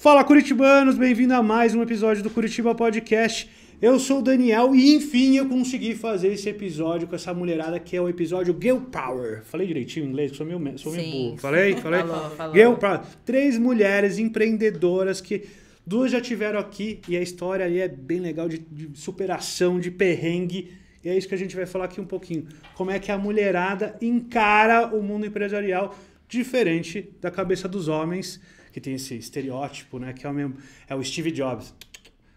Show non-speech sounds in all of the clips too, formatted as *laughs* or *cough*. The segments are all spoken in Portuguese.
Fala Curitibanos, bem-vindo a mais um episódio do Curitiba Podcast. Eu sou o Daniel e enfim eu consegui fazer esse episódio com essa mulherada que é o episódio Girl Power. Falei direitinho em inglês, sou meu, sou meu burro. Falei? Falei? Falou, falou. Girl Power. Três mulheres empreendedoras que duas já tiveram aqui e a história ali é bem legal de, de superação, de perrengue. E é isso que a gente vai falar aqui um pouquinho. Como é que a mulherada encara o mundo empresarial diferente da cabeça dos homens que tem esse estereótipo, né? Que é o mesmo. É o Steve Jobs.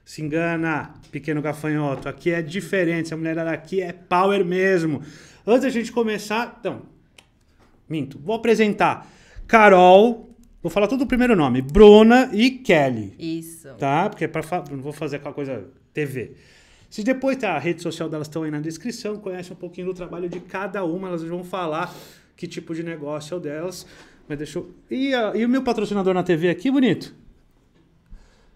Se engana, pequeno gafanhoto. Aqui é diferente. Essa mulher daqui é power mesmo. Antes da gente começar. Então, minto. Vou apresentar Carol. Vou falar todo o primeiro nome. Bruna e Kelly. Isso. Tá? Porque é pra, não vou fazer aquela coisa TV. Se depois tá, a rede social delas estão aí na descrição, conhece um pouquinho do trabalho de cada uma, elas vão falar que tipo de negócio é o delas. Mas deixou E, e o meu patrocinador na TV aqui, bonito?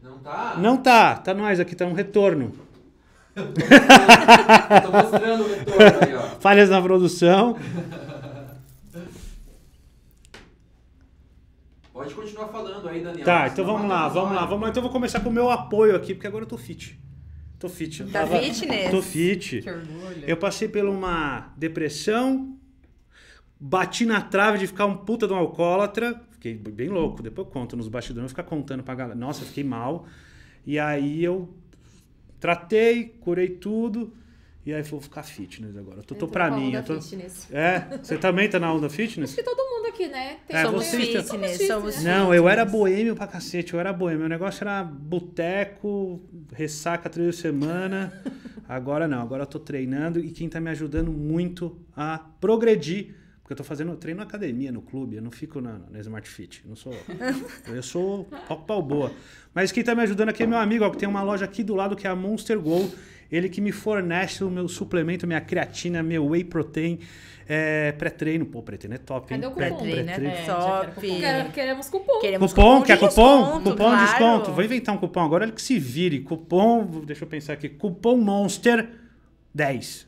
Não tá? Não tá. Tá nós aqui, tá um retorno. *laughs* tô mostrando o retorno aí, ó. Falhas na produção. Pode continuar falando aí, Daniel. Tá, então vamos lá, vamos lá, vamos lá. Então eu vou começar com o meu apoio aqui, porque agora eu tô fit. Tô fit. tá tava, fitness? Tô fit. Que orgulho. Eu passei por uma depressão, Bati na trave de ficar um puta de um alcoólatra. Fiquei bem louco. Depois eu conto nos bastidores, vou ficar contando pra galera. Nossa, fiquei mal. E aí eu tratei, curei tudo. E aí vou ficar fitness agora. Eu tô, eu tô pra mim. Eu tô... Fitness. É, você também tá na onda fitness? Acho que todo mundo aqui, né? Tem é, somos você... fitness, tá- somos fitness. Somos fitness. Não, eu era boêmio pra cacete, eu era boêmio. Meu negócio era boteco, ressaca três de semana. Agora não, agora eu tô treinando e quem tá me ajudando muito a progredir porque eu tô fazendo treino na academia, no clube, eu não fico na, na Smart Fit. Não sou. *laughs* eu sou pau boa. Mas quem tá me ajudando aqui é meu amigo, ó, que tem uma loja aqui do lado que é a Monster Go. Ele que me fornece o meu suplemento, minha creatina, meu whey protein, é, pré-treino. Pô, pré-treino é top, hein? Cadê o cupom? Pré-treino né? é top. queremos cupom. Queremos cupom, cupom quer cupom? Desconto, cupom claro. desconto. Vou inventar um cupom agora, ele que se vire. Cupom, deixa eu pensar aqui. Cupom Monster 10.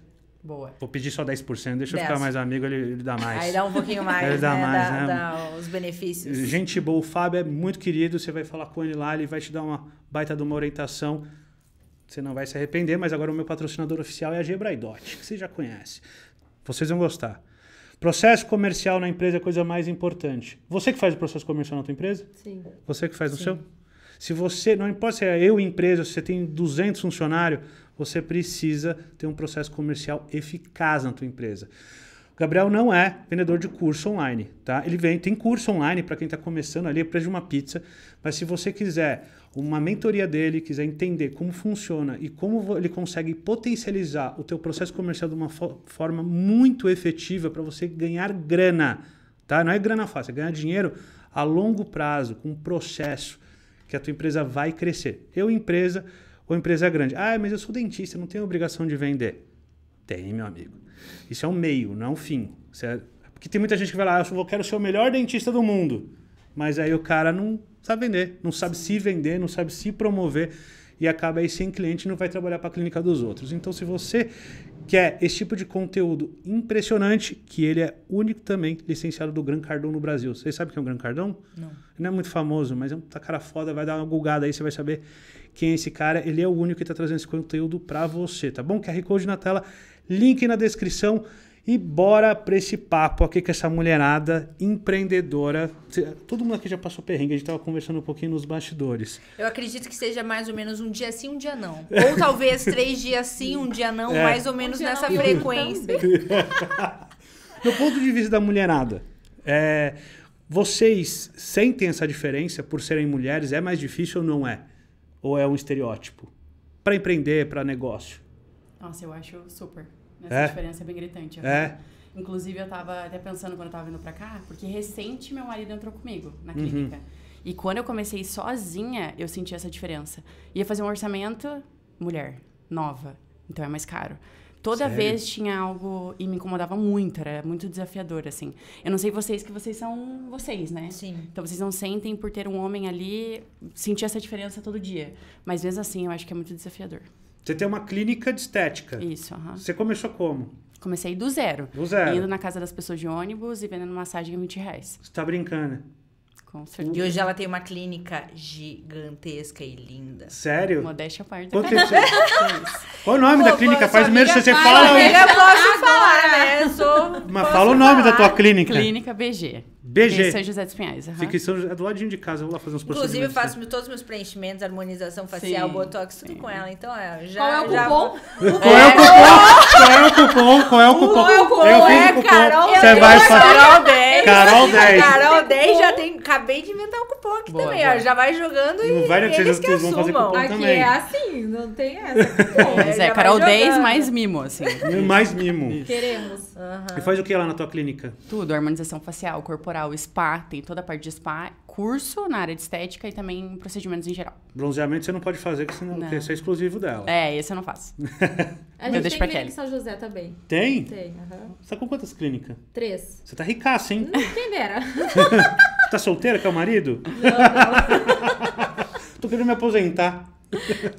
Boa. Vou pedir só 10%, deixa 10. eu ficar mais amigo, ele, ele dá mais. Aí dá um pouquinho mais, ele dá né? mais, dá, né? Dá os benefícios. Gente boa, o Fábio é muito querido, você vai falar com ele lá, ele vai te dar uma baita de uma orientação. Você não vai se arrepender, mas agora o meu patrocinador oficial é a Gebraidot, que você já conhece. Vocês vão gostar. Processo comercial na empresa é a coisa mais importante. Você que faz o processo comercial na tua empresa? Sim. Você que faz no seu? Se você, não importa se é eu empresa, se você tem 200 funcionários, você precisa ter um processo comercial eficaz na tua empresa. O Gabriel não é vendedor de curso online, tá? Ele vem, tem curso online para quem está começando ali, é preço de uma pizza, mas se você quiser uma mentoria dele, quiser entender como funciona e como ele consegue potencializar o teu processo comercial de uma fo forma muito efetiva para você ganhar grana, tá? Não é grana fácil, é ganhar dinheiro a longo prazo, com um processo que a tua empresa vai crescer. Eu, empresa, ou empresa grande. Ah, mas eu sou dentista, não tenho obrigação de vender. Tem, meu amigo. Isso é um meio, não é um fim. Porque tem muita gente que vai lá, ah, eu quero ser o melhor dentista do mundo. Mas aí o cara não sabe vender, não sabe se vender, não sabe se promover e acaba aí sem cliente e não vai trabalhar para a clínica dos outros. Então, se você quer esse tipo de conteúdo impressionante, que ele é único também, licenciado do Gran Cardão no Brasil. Vocês sabem quem é o Gran Cardão? Não. Não é muito famoso, mas é um tá cara foda, vai dar uma gulgada aí, você vai saber quem é esse cara. Ele é o único que está trazendo esse conteúdo para você, tá bom? QR Code na tela, link na descrição. E bora pra esse papo aqui com essa mulherada empreendedora. Todo mundo aqui já passou perrengue, a gente tava conversando um pouquinho nos bastidores. Eu acredito que seja mais ou menos um dia sim, um dia não. Ou talvez três dias sim, um dia não, é. mais ou menos um nessa não, frequência. Do *laughs* ponto de vista da mulherada, é, vocês sentem essa diferença por serem mulheres? É mais difícil ou não é? Ou é um estereótipo? Para empreender, para negócio? Nossa, eu acho super. Essa é? diferença é bem gritante. É. Inclusive, eu estava até pensando quando eu estava vindo para cá, porque recente meu marido entrou comigo na uhum. clínica. Uhum. E quando eu comecei sozinha, eu senti essa diferença. Ia fazer um orçamento, mulher, nova, então é mais caro. Toda Sério? vez tinha algo e me incomodava muito, era muito desafiador, assim. Eu não sei vocês, que vocês são vocês, né? Sim. Então vocês não sentem por ter um homem ali, sentir essa diferença todo dia. Mas mesmo assim, eu acho que é muito desafiador. Você tem uma clínica de estética. Isso, Você começou como? Comecei do zero. Do zero. Indo na casa das pessoas de ônibus e vendendo massagem a 20 reais. Você tá brincando. Com certeza. E hoje ela tem uma clínica gigantesca e linda. Sério? Modéstia à parte. Qual, *laughs* que... É Qual o nome Pô, da clínica? Faz primeiro se você fala. Eu posso falar, né? sou, Mas fala o nome falar. da tua clínica. Clínica BG. BG. Em São José dos Pinhais. Uhum. Fica em São José, é do ladinho de casa, vou lá fazer uns procedimentos. Inclusive, eu faço todos os meus preenchimentos, harmonização facial, sim, botox, tudo sim. com ela. Então, é, já. Qual é o já... É cupom? Qual é o cupom? Qual é o cupom? Qual é o cupom? Eu fiz o cupom. Você vai fazer. Carol 10. Carol 10. Carol 10 já acabei de inventar o um cupom aqui boa, também, boa. ó. Já vai jogando e vai, eles que, que assumam. Fazer cupom aqui também. é assim, não tem essa. *laughs* É, é Carol 10 mais mimo, assim. mais mimo. Queremos. Uhum. E faz o que lá na tua clínica? Tudo, harmonização facial, corporal, spa, tem toda a parte de spa curso na área de estética e também procedimentos em geral. Bronzeamento você não pode fazer, porque, senão, não. porque isso é exclusivo dela. É, esse eu não faço. *laughs* a gente eu tem clínica em São José também. Tem? Tem, aham. Uhum. Você tá com quantas clínicas? Três. Você tá ricaça, hein? Não, quem dera. *laughs* tá solteira é o marido? Não, não. *laughs* Tô querendo me aposentar.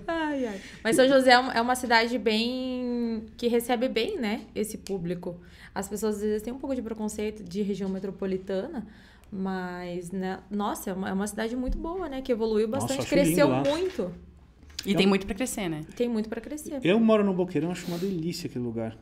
ai, ai. Mas São José é, é uma cidade bem. que recebe bem, né? Esse público. As pessoas às vezes têm um pouco de preconceito de região metropolitana, mas, né? Nossa, é uma, é uma cidade muito boa, né? Que evoluiu bastante, Nossa, cresceu muito. E tem muito para crescer, né? Tem muito para crescer. Eu moro no Boqueirão, acho uma delícia aquele lugar.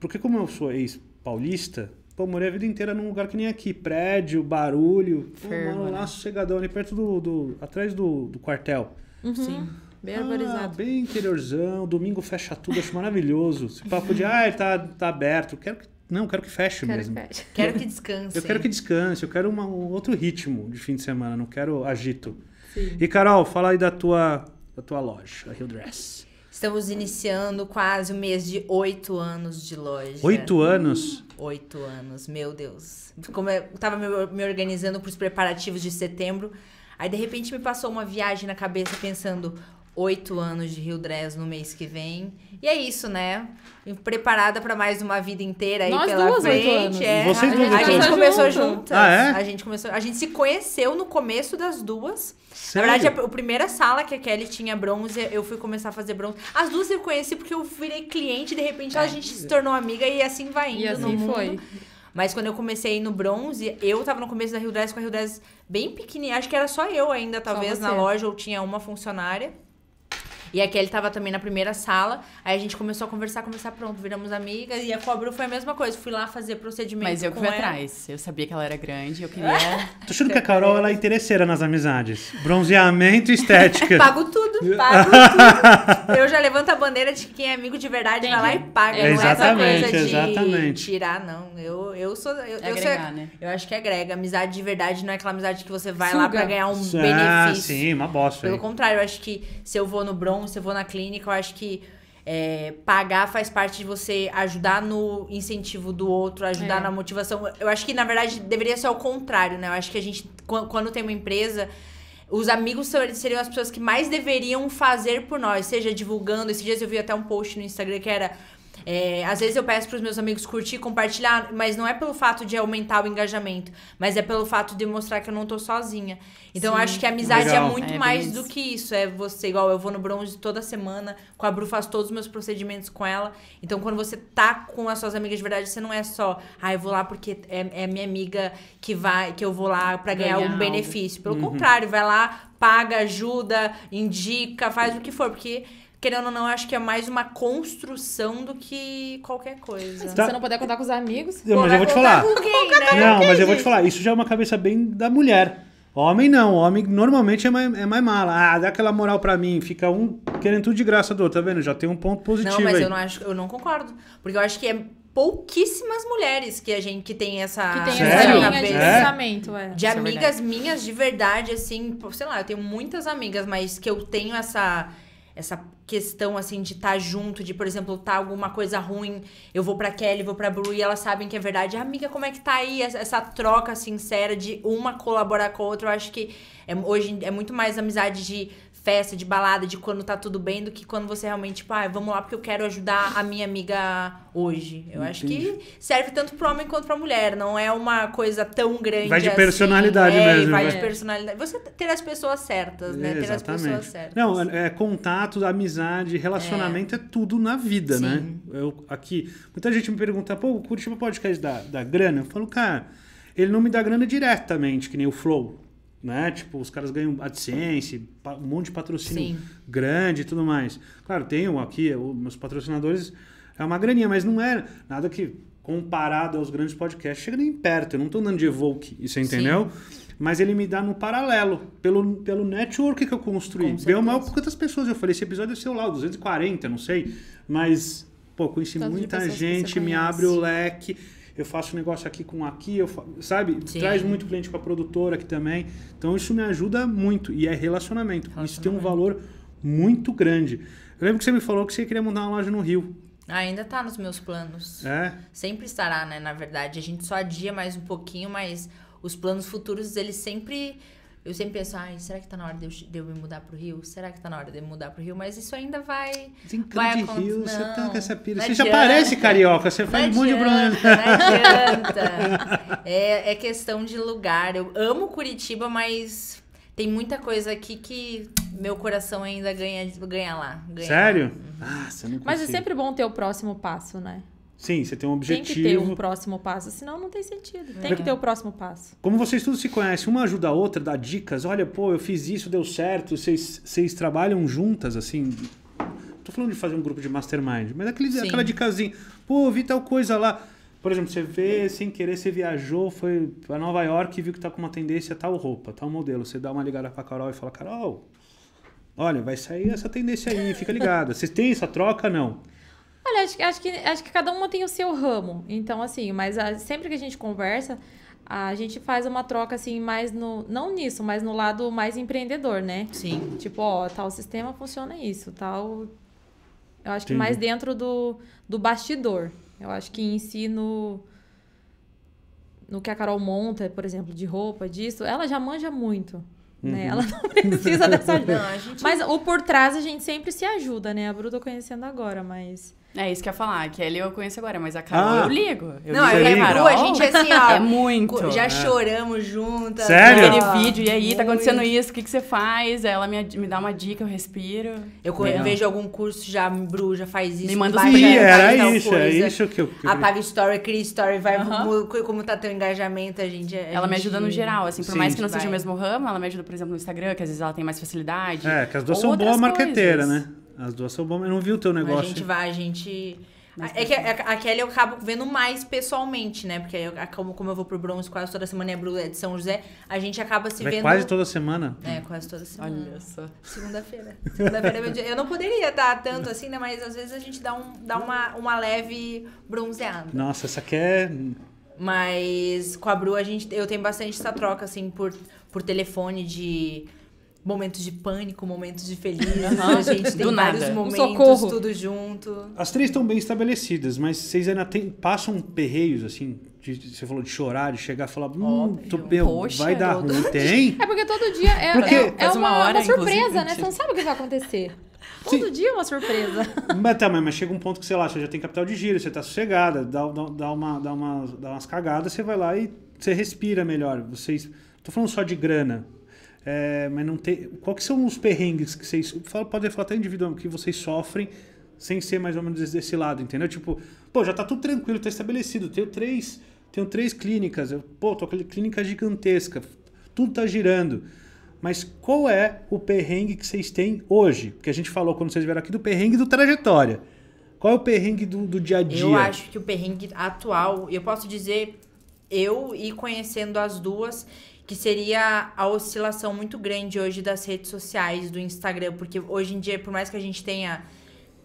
Porque como eu sou ex-paulista, pô, morei a vida inteira num lugar que nem aqui. Prédio, barulho. Pô, Fervo, moro lá né? sossegadão, ali perto do... do atrás do, do quartel. Uhum. Sim. Bem ah, bem interiorzão. Domingo fecha tudo, acho maravilhoso. Esse papo de, ah, tá, tá aberto. Quero que não, quero que feche quero mesmo. Que feche. Quero *laughs* que descanse. Eu quero que descanse, eu quero uma, um outro ritmo de fim de semana, não quero agito. Sim. E Carol, fala aí da tua, da tua loja, a Hill Dress. Estamos iniciando quase um mês de oito anos de loja. Oito hum, anos? Oito anos, meu Deus. Como eu estava me organizando para os preparativos de setembro, aí de repente me passou uma viagem na cabeça pensando: oito anos de Rio Dress no mês que vem. E é isso, né? Preparada para mais uma vida inteira aí Nós pela duas, frente. É, Vocês a, duas a, a gente começou junto. juntas. Ah, é? A gente começou, a gente se conheceu no começo das duas. Sério? Na verdade, a, a, primeira sala que a Kelly tinha bronze, eu fui começar a fazer bronze. As duas eu conheci porque eu virei cliente, de repente é. a gente se tornou amiga e assim vai indo e assim no mundo. foi. Mas quando eu comecei no bronze, eu tava no começo da Rio Dress com a Rio Dress bem pequenininha. Acho que era só eu ainda, talvez, na loja, ou tinha uma funcionária. E aqui ele tava também na primeira sala. Aí a gente começou a conversar, começar pronto, viramos amigas. E a Cobru foi a mesma coisa. Fui lá fazer procedimento. Mas eu que fui ela. atrás. Eu sabia que ela era grande, eu queria. Tô achando que a Carol ela é interesseira nas amizades. Bronzeamento e estética. *laughs* Pago tudo tudo, *laughs* pago tudo. Eu já levanto a bandeira de quem é amigo de verdade, vai lá e paga. É, não é essa coisa de exatamente. tirar, não. Eu, eu sou. Eu, eu, sou, né? eu acho que é grega. Amizade de verdade não é aquela amizade que você vai Suga. lá pra ganhar um ah, benefício. Sim, uma bosta. Pelo aí. contrário, eu acho que se eu vou no Bronx, se eu vou na clínica, eu acho que. É, pagar faz parte de você ajudar no incentivo do outro, ajudar é. na motivação. Eu acho que, na verdade, deveria ser o contrário, né? Eu acho que a gente, quando tem uma empresa, os amigos seriam as pessoas que mais deveriam fazer por nós, seja divulgando. Esses dias eu vi até um post no Instagram que era é, às vezes eu peço para os meus amigos curtir, compartilhar, mas não é pelo fato de aumentar o engajamento, mas é pelo fato de mostrar que eu não tô sozinha. Então Sim. eu acho que a amizade é Legal. é muito é, mais do que isso. É você, igual eu vou no bronze toda semana, com a Bru faço todos os meus procedimentos com ela. Então quando você tá com as suas amigas de verdade, você não é só, ah, eu vou lá porque é, é minha amiga que vai, que eu vou lá para ganhar, um benefício. Pelo uhum. contrário, vai lá, paga, ajuda, indica, faz o que for, porque querendo ou não, acho que é mais uma construção do que qualquer coisa. Mas tá. você não puder contar com os amigos. mas eu vou te falar. Quem, né? Não, mas eu vou te falar, isso já é uma cabeça bem da mulher. Homem não, homem normalmente é mais, é mais mala. Ah, dá aquela moral pra mim, fica um querendo tudo de graça do outro, tá vendo? Já tem um ponto positivo. Não, mas aí. eu não acho, eu não concordo. Porque eu acho que é pouquíssimas mulheres que a gente que tem essa que tem essa linha de é. pensamento, é. De é amigas é minhas de verdade assim, sei lá, eu tenho muitas amigas, mas que eu tenho essa essa questão assim de estar tá junto, de por exemplo, tá alguma coisa ruim, eu vou para Kelly, vou para Bru e elas sabem que é verdade. amiga, como é que tá aí essa troca sincera de uma colaborar com a outra? Eu acho que é, hoje é muito mais amizade de festa, de balada, de quando tá tudo bem, do que quando você realmente, tipo, ah, vamos lá porque eu quero ajudar a minha amiga hoje. Eu Entendi. acho que serve tanto pro homem quanto pra mulher. Não é uma coisa tão grande. Vai de assim. personalidade é, mesmo. Vai né? de personalidade. Você ter as pessoas certas, né? exatamente. Ter as pessoas certas. Não, é, é contato, amizade, relacionamento é, tudo na vida, né? Sim. né? Eu, aqui, muita gente me pergunta, pô, o Curitiba pode da da grana? Eu falo, cara, ele não me dá grana diretamente, que nem o Flow né? Tipo, os caras ganham AdSense, um monte de patrocínio Sim. grande e tudo mais. Claro, tenho aqui, os meus patrocinadores é uma graninha, mas não é nada que comparado aos grandes podcasts chega nem perto. Eu não estou andando de Evoke, isso entendeu? Sim. Mas ele me dá no paralelo, pelo, pelo network que eu construí. Deu mal por quantas pessoas. Eu falei, esse episódio é seu lá, 240, não sei. Mas, pô, conheci Tanto muita gente, me abre o leque eu faço negócio aqui com aqui, eu sabe? Sim. Traz muito cliente para a produtora aqui também. Então isso me ajuda muito e é relacionamento. relacionamento. Isso tem um valor muito grande. Eu lembro que você me falou que você queria montar uma loja no Rio. Ainda está nos meus planos. É? Sempre estará, né? Na verdade, a gente só adia mais um pouquinho, mas os planos futuros, eles sempre eu sempre penso, ai, será que tá na hora de eu, de eu me mudar pro Rio? Será que tá na hora de eu me mudar pro Rio? Mas isso ainda vai. Desencanto vai de Rio, não, você tá com essa pira. Você adianta, já parece carioca, você faz muito de Não adianta. é, é questão de lugar. Eu amo Curitiba, mas tem muita coisa aqui que meu coração ainda ganha, ganha lá. Ganha Sério? Lá. Uhum. Ah, você não Mas é sempre bom ter o próximo passo, né? Sim, você tem um objetivo. Tem que ter um próximo passo, senão não tem sentido. Tem é. que ter o um próximo passo. Como vocês todos se conhecem, uma ajuda a outra, dá dicas. Olha, pô, eu fiz isso, deu certo. Vocês, vocês trabalham juntas, assim. Tô falando de fazer um grupo de mastermind, mas é aquele, aquela dicasinha. Pô, vi tal coisa lá. Por exemplo, você vê, sem querer, você viajou, foi para Nova York e viu que tá com uma tendência tal roupa, tal modelo. Você dá uma ligada pra Carol e fala, Carol, olha, vai sair essa tendência aí, fica ligada. Vocês têm essa troca? Não. Olha, acho, acho, que, acho que cada uma tem o seu ramo. Então, assim, mas a, ah, sempre que a gente conversa, a gente faz uma troca, assim, mais no. Não nisso, mas no lado mais empreendedor, né? Sim. Tipo, ó, tal sistema funciona isso, tal. Eu acho que mais dentro do, do bastidor. Eu acho que em si no. No que a Carol monta, por exemplo, de roupa, disso, ela já manja muito. Né? Uhum. Ela não *laughs* precisa dessa *laughs* ajuda. gente... Mas o por trás a gente sempre se ajuda, né? A Bruno conhecendo agora, mas. É isso que eu ia falar. que ele é eu conheço agora, mas a Carol ah. eu ligo. Eu não, ligo. eu é a Carol, a gente é assim, ó. É muito. Já é. choramos juntas. Sério? Né? Aquele vídeo, e aí, tá muito. tá acontecendo isso, o que, que você faz? Ela me, me dá uma dica, eu respiro. Eu vejo algum curso, já bruja, faz isso. Me manda os vídeos. Era isso, coisa. é isso que eu... Que... Apaga story, cria story, vai... Como, como tá teu engajamento, a gente... A ela gente... me ajuda no geral, assim. Por Sim, mais que não vai. seja o mesmo ramo, ela me ajuda, por exemplo, no Instagram, que às vezes ela tem mais facilidade. É, que as duas são boas marqueteiras, né? As duas são bombas. Eu não vi o teu negócio. A gente vai, a gente. É que a, Kelly eu acabo vendo mais pessoalmente, né? Porque eu, como, como eu vou pro Bronx quase toda semana e a Bru é de São José, a gente acaba se Vai vendo. Quase toda semana? É, quase toda semana. Olha só. Segunda-feira. Segunda-feira é meu dia. Eu não poderia estar tanto assim, né? Mas às vezes a gente dá, um, dá uma, uma leve bronzeada. Nossa, essa aqui é. Mas com a Bru a gente, eu tenho bastante essa troca, assim, por, por telefone de momentos de pânico, momentos de feliz. Uhum. A gente tem vários nada. momentos, um tudo junto. As três estão bem estabelecidas, mas vocês ainda tem, passam perreios, assim? De, você falou de chorar, de chegar e falar, hum, tô, meu, Poxa, vai dar ruim. Tem? *laughs* É porque todo dia é, porque... é, é uma, uma, hora, uma surpresa, né? Você não sabe o que vai acontecer. Todo Sim. dia é uma surpresa. *laughs* Mas também, tá, mas chega um ponto que, sei lá, você já tem capital de giro, você tá sossegada, dá, dá, dá, uma, dá, uma, dá umas cagadas, você vai lá e você respira melhor. Vocês. Tô falando só de grana é, mas não tem. Qual são os perrengues que vocês. Pode falar até individual que vocês sofrem sem ser mais ou menos desse lado, entendeu? Tipo, pô, já tá tudo tranquilo, tá estabelecido. Tenho três, tenho três clínicas. Eu, pô, tô com clínica gigantesca. Tudo tá girando. Mas qual é o perrengue que vocês têm hoje? Porque a gente falou quando vocês vieram aqui do perrengue do trajetória. Qual é o perrengue do, do dia a dia? Eu acho que o perrengue atual, eu posso dizer, eu e conhecendo as duas, que seria a oscilação muito grande hoje das redes sociais, do Instagram, porque hoje em dia, por mais que a gente tenha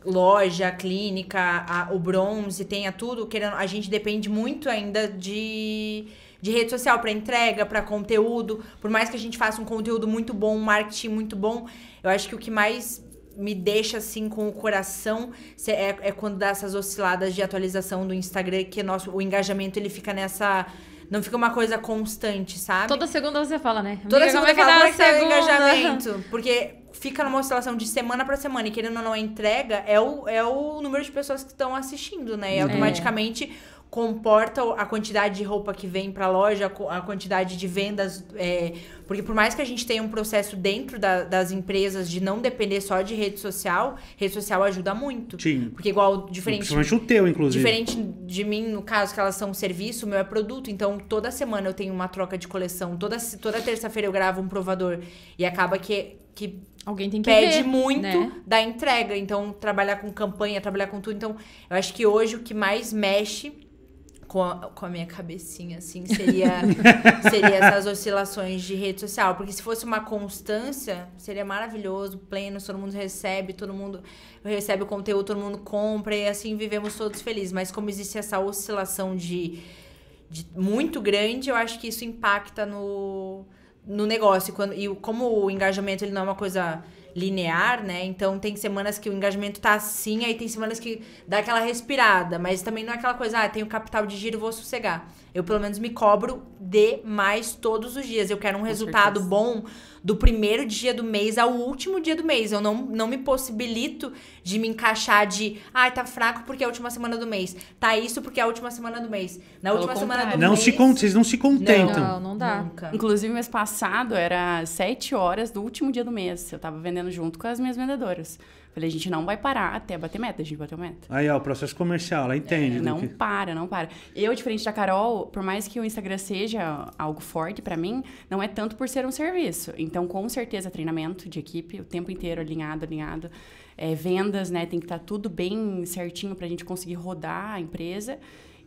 loja, clínica, a, o bronze, tenha tudo, querendo, a gente depende muito ainda de de rede social para entrega, para conteúdo. Por mais que a gente faça um conteúdo muito bom, um marketing muito bom, eu acho que o que mais me deixa assim com o coração é, é quando dá essas osciladas de atualização do Instagram, que nosso, o engajamento ele fica nessa não fica uma coisa constante, sabe? Toda segunda você fala, né? Toda Amiga, é segunda como é que fala, tá engajamento. Porque fica numa oscilação de semana para semana e querendo ou não a entrega é o, é o número de pessoas que estão assistindo, né? E uhum. é. automaticamente é comporta a quantidade de roupa que vem para a loja, a quantidade de vendas. É, porque por mais que a gente tenha um processo dentro da, das empresas de não depender só de rede social, rede social ajuda muito. Sim. Porque igual diferente. Principalmente o teu, inclusive. Diferente de mim, no caso, que elas são um serviço, o meu é produto. Então, toda semana eu tenho uma troca de coleção. Toda, toda terça-feira eu gravo um provador. E acaba que. que Alguém tem que pede ver, muito né? da entrega. Então, trabalhar com campanha, trabalhar com tudo. Então, eu acho que hoje o que mais mexe com a, com a minha cabecinha, assim, seria, *laughs* seria essas oscilações de rede social. Porque se fosse uma constância, seria maravilhoso, pleno, todo mundo recebe, todo mundo recebe o conteúdo, todo mundo compra, e assim vivemos todos felizes. Mas como existe essa oscilação de, de muito grande, eu acho que isso impacta no, no negócio. E, quando, e como o engajamento ele não é uma coisa linear, né? Então tem semanas que o engajamento tá assim, aí tem semanas que dá aquela respirada, mas também não é aquela coisa, ah, tenho capital de giro, vou sossegar. Eu, pelo menos, me cobro demais todos os dias. Eu quero um Com resultado certeza. bom do primeiro dia do mês ao último dia do mês. Eu não, não me possibilito de me encaixar de, ai, ah, tá fraco porque é a última semana do mês. Tá isso porque é a última semana do mês. Na Pelo última contrário. semana do não mês. Se vocês não se contentam. Não, não dá. Nunca. Inclusive, mês passado era sete horas do último dia do mês. Eu tava vendendo junto com as minhas vendedoras. Falei, a gente não vai parar até bater meta, a gente bateu meta. Aí, ó, o processo comercial, ela entende. É, não que... para, não para. Eu, diferente da Carol, por mais que o Instagram seja algo forte para mim, não é tanto por ser um serviço. Então, com certeza, treinamento de equipe, o tempo inteiro alinhado, alinhado. É, vendas, né? Tem que estar tá tudo bem certinho para a gente conseguir rodar a empresa.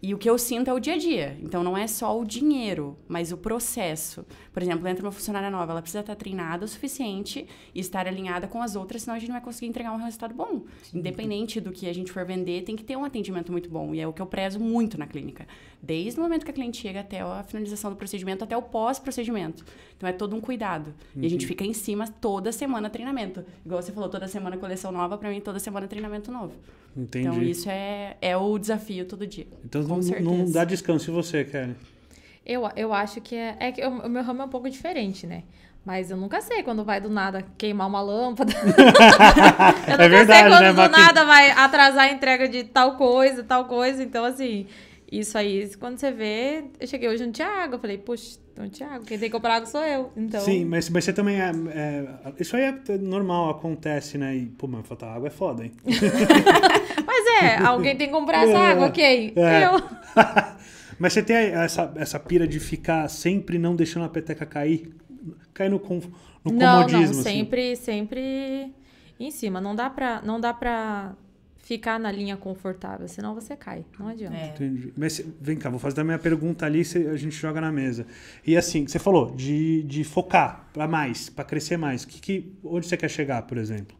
E o que eu sinto é o dia a dia. Então não é só o dinheiro, mas o processo. Por exemplo, entra uma funcionária nova, ela precisa estar treinada o suficiente e estar alinhada com as outras, senão a gente não vai conseguir entregar um resultado bom. Sim. Independente do que a gente for vender, tem que ter um atendimento muito bom. E é o que eu prezo muito na clínica. Desde o momento que a cliente chega até a finalização do procedimento, até o pós-procedimento. Então é todo um cuidado. Uhum. E a gente uhum. fica em cima toda semana treinamento. Igual você falou, toda semana coleção nova, para mim toda semana treinamento novo. Entendi. Então isso é, é o desafio todo dia. Então, com certeza. não dá descanso se você, Kelly. Eu, eu acho que é. É que o meu ramo é um pouco diferente, né? Mas eu nunca sei quando vai do nada queimar uma lâmpada. *laughs* eu nunca é verdade, sei quando né? do nada vai atrasar a entrega de tal coisa, tal coisa. Então, assim, isso aí, quando você vê, eu cheguei hoje no Thiago, Eu falei, puxa, então, Thiago, quem tem que comprar água sou eu. Então... Sim, mas, mas você também é, é Isso aí é normal, acontece, né? E, pô, mas faltar água é foda, hein? *laughs* *laughs* mas é, alguém tem que comprar essa é, água, ok? É. Eu. *laughs* mas você tem essa, essa pira de ficar sempre não deixando a peteca cair? Cair no, com, no não, comodismo. Não, assim? não, sempre, assim. sempre em cima. Não dá pra. Não dá pra ficar na linha confortável, senão você cai, não adianta. É. Entendi. Mas vem cá, vou fazer a minha pergunta ali, a gente joga na mesa. E assim, você falou de, de focar para mais, para crescer mais. Que, que, onde você quer chegar, por exemplo?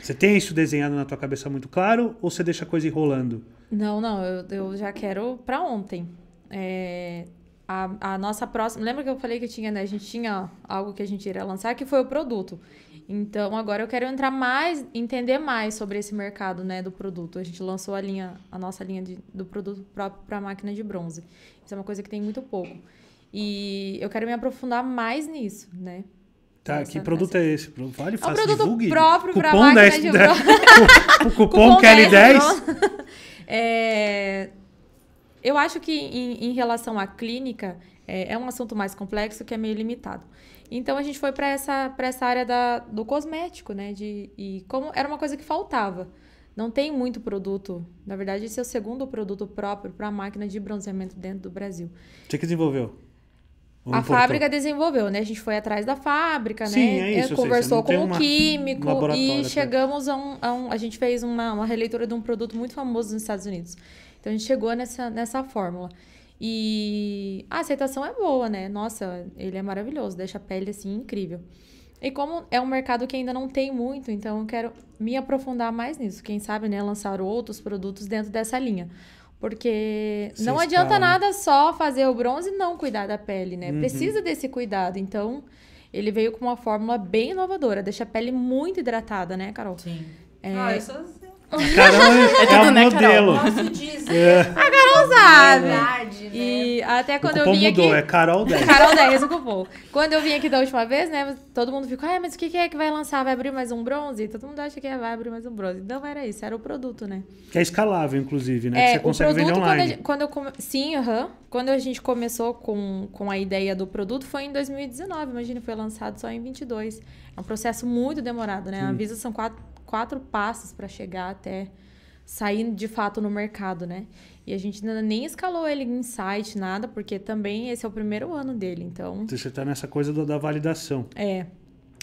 Você tem isso desenhado na tua cabeça muito claro ou você deixa a coisa rolando Não, não, eu, eu já quero para ontem. É, a, a, nossa próxima. Lembra que eu falei que tinha, né? A gente tinha algo que a gente iria lançar, que foi o produto. Então agora eu quero entrar mais, entender mais sobre esse mercado, né, do produto. A gente lançou a linha, a nossa linha de, do produto próprio para máquina de bronze. Isso é uma coisa que tem muito pouco. E eu quero me aprofundar mais nisso, né? Tá, que produto nessa... é esse? Vale, fazer é um produto próprio para máquina 10, de né? bronze. *laughs* o cupom QL10. Né? *laughs* É, eu acho que em, em relação à clínica, é, é, um assunto mais complexo que é meio limitado. Então a gente foi para essa, essa área da, do cosmético, né? De, e como era uma coisa que faltava. Não tem muito produto. Na verdade, esse é o segundo produto próprio para máquina de bronzeamento dentro do Brasil. Você que desenvolveu? a fábrica desenvolveu, né? A gente foi atrás da fábrica, né? Sim, né? É isso, é, Conversou com o químico e chegamos a um, a um, A gente fez uma, uma releitura de um produto muito famoso nos Estados Unidos. Então a gente chegou nessa, nessa fórmula. E a aceitação é boa, né? Nossa, ele é maravilhoso, deixa a pele assim incrível. E como é um mercado que ainda não tem muito, então eu quero me aprofundar mais nisso. Quem sabe, né, lançar outros produtos dentro dessa linha. Porque não adianta nada só fazer o bronze e não cuidar da pele, né? Uhum. Precisa desse cuidado. Então, ele veio com uma fórmula bem inovadora, deixa a pele muito hidratada, né, Carol? Sim. É... Ah, isso assim. é, *laughs* é modelo. dizer. É. A Carol sabe. Verdade, né? E até quando eu vim mudou, aqui... é Carol 10. *laughs* Carol 10 ocupou. Quando eu vim aqui da última vez, né, todo mundo ficou, ah, mas o que é que vai lançar? Vai abrir mais um bronze? Todo mundo acha que é, vai abrir mais um bronze. Não era isso, era o produto, né? Que é escalável, inclusive, né? É, que você consegue vender online. Quando, a, quando eu, sim, uhum. Quando a gente começou com, com a ideia do produto foi em 2019, imagina, foi lançado só em 22. É um processo muito demorado, né? Sim. A são quatro, quatro passos para chegar até sair de fato no mercado, né? E a gente ainda nem escalou ele em site, nada, porque também esse é o primeiro ano dele, então... então você está nessa coisa da, da validação. É.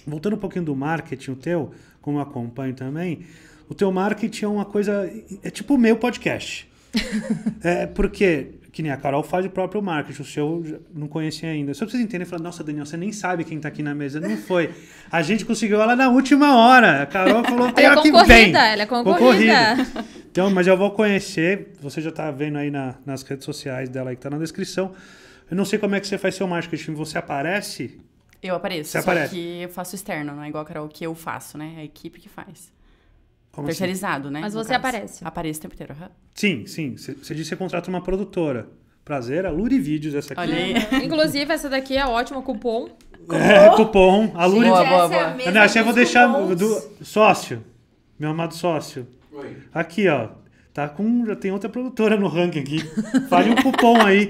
Voltando um pouquinho do marketing, o teu, como eu acompanho também, o teu marketing é uma coisa... É tipo o meu podcast. *laughs* é porque que nem a Carol faz o próprio marketing, o seu não conhecia ainda. Só pra vocês entenderem, falar, nossa, Daniel, você nem sabe quem tá aqui na mesa. Não foi. A gente conseguiu ela na última hora. A Carol falou, tem ela é que vem. Ela é concorrida. concorrida. Então, mas eu vou conhecer, você já está vendo aí na, nas redes sociais dela aí que está na descrição. Eu não sei como é que você faz seu marketing, você aparece? Eu apareço, você só aparece. que eu faço externo, não é igual Carol, que eu faço, né? É a equipe que faz. Como assim? Terceirizado, assim? né? Mas você caso. aparece. Aparece o tempo inteiro. Uhum. Sim, sim. Você disse que você contrata uma produtora. Prazer, a Luri Vídeos, essa aqui. Olha aí. Uhum. Inclusive, essa daqui é ótima, cupom. Cupom? É, cupom. A Luri... Boa, boa, boa. É não, eu vou é deixar do... sócio. Meu amado sócio. Oi. Aqui, ó. Tá com. Já tem outra produtora no ranking aqui. Fale um cupom aí.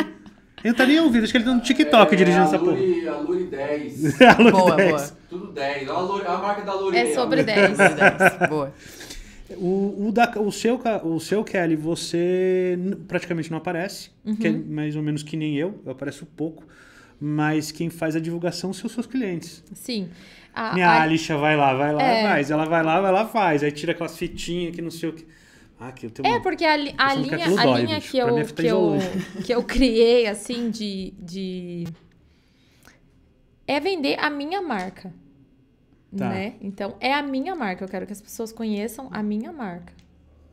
Eu não tá nem ouvindo, acho que ele tá no TikTok é, dirigindo essa porra. A Luri 10. *laughs* a Luri boa, 10. Boa. Tudo 10. Olha a, Luri, a marca da Luri. É sobre 10. 10. *laughs* Boa. O, o, da, o, seu, o seu, Kelly, você praticamente não aparece, uhum. que é uhum. mais ou menos que nem eu, eu apareço pouco mas quem faz a divulgação são os seus clientes. Sim. A, Minha a... vai lá, vai lá, é... faz. Ela vai lá, vai lá, faz. Aí tira aquelas fitinhas que não sei o que. Ah, que eu tenho é, uma... porque a, li, a linha, a dói, linha é que, eu, que, eu, que eu criei, assim, de, de... É vender a minha marca. Tá. Né? Então, é a minha marca. Eu quero que as pessoas conheçam a minha marca.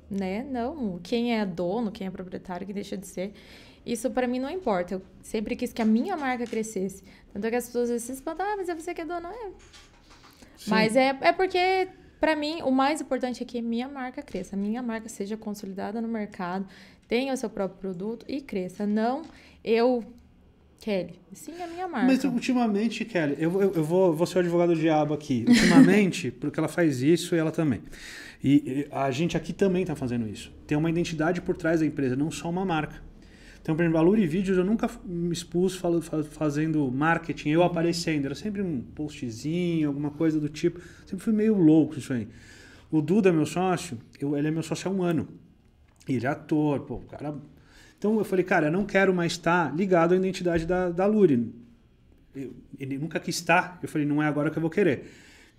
Né? Não quem é dono, quem é proprietário, que deixa de ser. Isso para mim não importa. Eu sempre quis que a minha marca crescesse. Tanto é que as pessoas às vezes se espantam, ah, mas é você que é dona. É. Sim. Mas é, é porque, para mim, o mais importante é que minha marca cresça. Minha marca seja consolidada no mercado, tenha o seu próprio produto e cresça. Não eu Kelly. Sim, a é minha marca. Mas ultimamente, Kelly, eu, eu, eu vou, vou ser o advogado do diabo aqui. Ultimamente, *laughs* porque ela faz isso e ela também. E, e a gente aqui também está fazendo isso. Tem uma identidade por trás da empresa, não só uma marca. Então, por exemplo, a Luri Vídeos eu nunca me expus fazendo marketing, eu aparecendo. Era sempre um postzinho, alguma coisa do tipo. Sempre fui meio louco isso aí. O Duda, meu sócio, eu, ele é meu sócio há um ano. Ele é ator, pô, o cara. Então eu falei, cara, eu não quero mais estar tá ligado à identidade da, da Luri. Eu, ele nunca quis estar. Tá. Eu falei, não é agora que eu vou querer.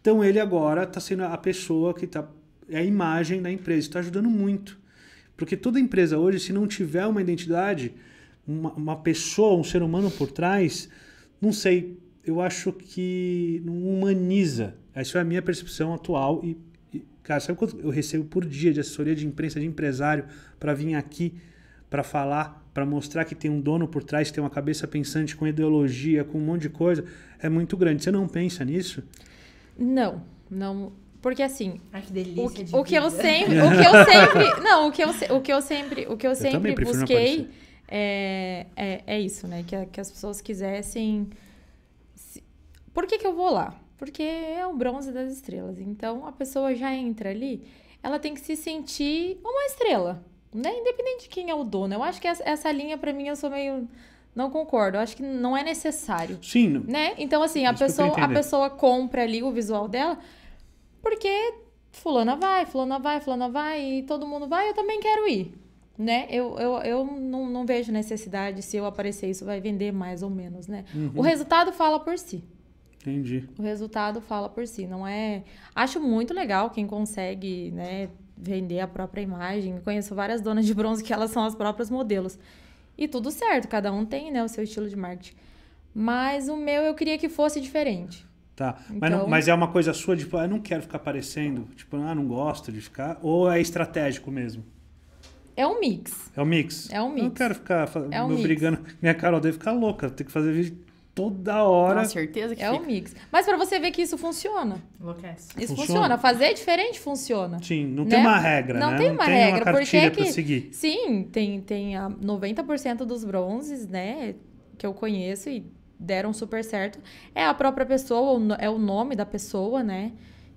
Então ele agora está sendo a pessoa que está. É a imagem da empresa, está ajudando muito. Porque toda empresa hoje, se não tiver uma identidade, uma, uma pessoa, um ser humano por trás, não sei, eu acho que não humaniza. Essa é a minha percepção atual e, e cara, sabe quanto eu recebo por dia de assessoria de imprensa de empresário para vir aqui para falar, para mostrar que tem um dono por trás, que tem uma cabeça pensante com ideologia, com um monte de coisa, é muito grande. Você não pensa nisso? Não, não, porque assim, Ai, que delícia o, o que eu sempre, *laughs* o que eu sempre, não, o que eu, o que eu sempre, o que eu, eu sempre busquei é, é, é, isso, né? Que, que as pessoas quisessem. Se, por que, que eu vou lá? Porque é o bronze das estrelas. Então a pessoa já entra ali, ela tem que se sentir uma estrela, né? Independente de quem é o dono. Eu acho que essa, essa linha para mim eu sou meio não concordo. Eu acho que não é necessário. Sim. Né? Então assim, a pessoa a pessoa compra ali o visual dela porque fulana vai, fulana vai, fulana vai, e todo mundo vai, eu também quero ir. Né? Eu, eu, eu não, não vejo necessidade se eu aparecer isso vai vender mais ou menos, né? Uhum. O resultado fala por si. Entendi. O resultado fala por si, não é... Acho muito legal quem consegue, né, vender a própria imagem. conheço várias donas de bronze que elas são as próprias modelos. E tudo certo, cada um tem, né, o seu estilo de marketing. Mas o meu eu queria que fosse diferente. Tá. Então... Mas, não, então- mas, é uma coisa sua, tipo, ah, eu não quero ficar aparecendo, tipo, ah, não gosto de ficar. Ou é estratégico mesmo? É um mix. É um mix? É um mix. Eu não quero ficar é um me obrigando. Minha Carol deve ficar louca, tem que fazer vídeo toda hora. Com certeza que É fica. um mix. Mas para você ver que isso funciona. Enlouquece. Isso funciona. funciona. Fazer é diferente funciona. Sim, não né? tem uma regra, Não né? tem não uma tem regra, uma porque é que... seguir. Sim, tem, tem a 90% dos bronzes, né, que eu conheço e deram super certo, é a própria pessoa, é o nome da pessoa, né?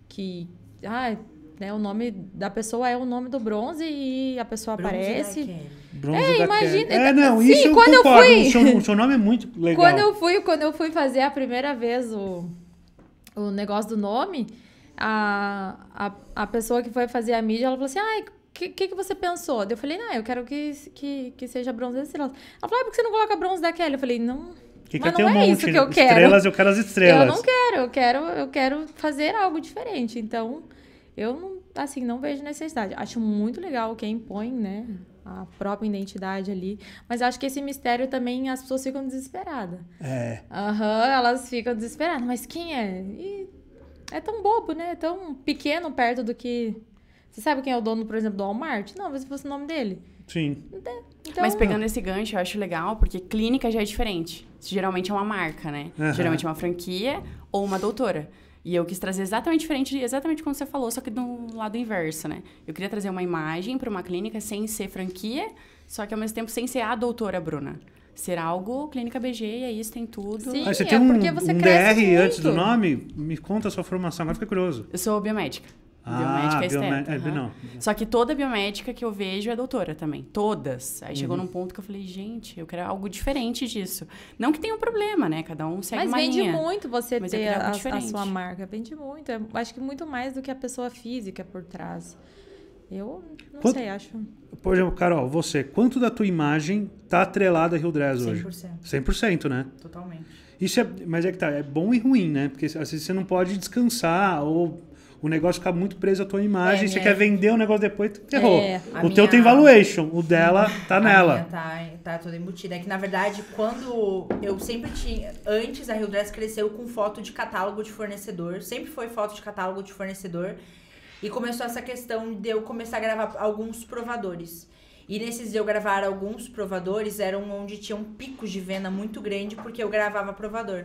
Que. Ah, né, o nome da pessoa é o nome do bronze e a pessoa bronze aparece. Da bronze é, da imagina. Ken. É, é, não, Sim, isso quando eu concordo. fui. O seu, o seu, nome é muito legal. Quando eu fui, quando eu fui fazer a primeira vez o, o negócio do nome, a, a, a pessoa que foi fazer a mídia, ela falou assim: "Ai, o que, que, que, você pensou? Eu falei, não, eu quero que, que, que seja bronze da Ela falou, ah, por que você não coloca bronze da Kelly? Eu falei, não, que Mas não um é monte, isso que eu quero. Estrelas, eu quero as estrelas. Eu não quero, eu quero, eu quero fazer algo diferente. Então, eu não, assim, não vejo necessidade. Acho muito legal quem impõe, né? a própria identidade ali. Mas acho que esse mistério também as pessoas ficam desesperadas. É. Aham, uhum, elas ficam desesperadas. Mas quem é? E é tão bobo, né? É tão pequeno perto do que. Você sabe quem é o dono, por exemplo, do Walmart? Não, se fosse o nome dele. Sim. Então... Mas pegando então esse gancho, eu acho legal, porque clínica já é diferente geralmente é uma marca, né? Uhum. Geralmente é uma franquia ou uma doutora. E eu quis trazer exatamente diferente, exatamente como você falou, só que do lado inverso, né? Eu queria trazer uma imagem para uma clínica sem ser franquia, só que ao mesmo tempo sem ser a doutora Bruna. Ser algo Clínica BG, e é isso, tem tudo. Sim, ah, você é tem um, um DR muito. antes do nome? Me conta a sua formação, agora fica curioso. Eu sou biomédica. Ah, biomé... uhum. É é, não. Só que toda biomédica que eu vejo é doutora também. Todas. Aí uhum. chegou num ponto que eu falei, gente, eu quero algo diferente disso. Não que tenha um problema, né? Cada um segue Mas uma vende muito você Mas ter a, a, sua marca. Vende muito. Eu acho que muito mais do que a pessoa física por trás. Eu não quanto... sei, acho. Por exemplo, Carol, você, quanto da tua imagem tá atrelada a Rio Dress 100%. hoje? 100%. 100%, né? Totalmente. Isso é, mas é que tá, é bom e ruim, né? Porque às vezes você não pode descansar ou o negócio fica muito preso à tua imagem. É, você né? quer vender o um negócio depois, tu errou. É, o minha... teu tem valuation, o dela tá a nela. tá, tá toda embutida. É que, na verdade, quando eu sempre tinha. Antes a Rio Dress cresceu com foto de catálogo de fornecedor. Sempre foi foto de catálogo de fornecedor. E começou essa questão de eu começar a gravar alguns provadores. E nesses eu gravar alguns provadores eram onde tinham um picos de venda muito grande porque eu gravava provador.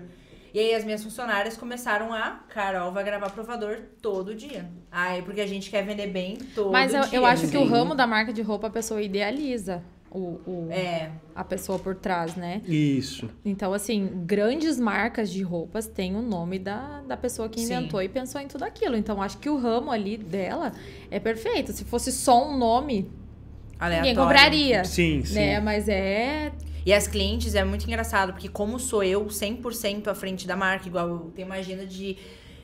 E aí as minhas funcionárias começaram a, Carol vai gravar provador todo dia. Aí, porque a gente quer vender bem todo Mas dia. Mas eu, eu, acho que o ramo da marca de roupa a pessoa idealiza. O, o, é. a pessoa por trás, né? Isso. Então, assim, grandes marcas de roupas têm o nome da, da pessoa que inventou Sim. e pensou em tudo aquilo. Então, acho que o ramo ali dela é perfeito. Se fosse só um nome, Aleatório. Ninguém compraria. Sim, né? sim. Né? Mas é. E as clientes é muito engraçado, porque como sou eu 100% à frente da marca, igual eu tenho uma agenda de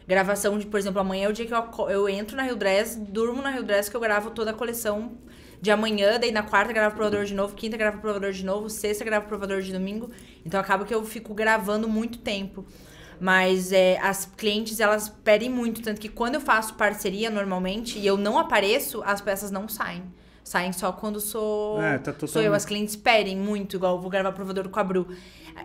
gravação de, por exemplo, amanhã é o dia que eu, eu entro na Rio Dress, durmo na Rio Dress, que eu gravo toda a coleção de amanhã, daí na quarta gravo provador de novo, quinta gravo provador de novo, sexta gravo provador de domingo. Então acaba que eu fico gravando muito tempo. Mas é, as clientes, elas pedem muito, tanto que quando eu faço parceria normalmente e eu não apareço, as peças não saem. Saem só quando sou, é, tá totalmente... sou eu. As clientes pedem muito, igual eu vou gravar provador com a Bru.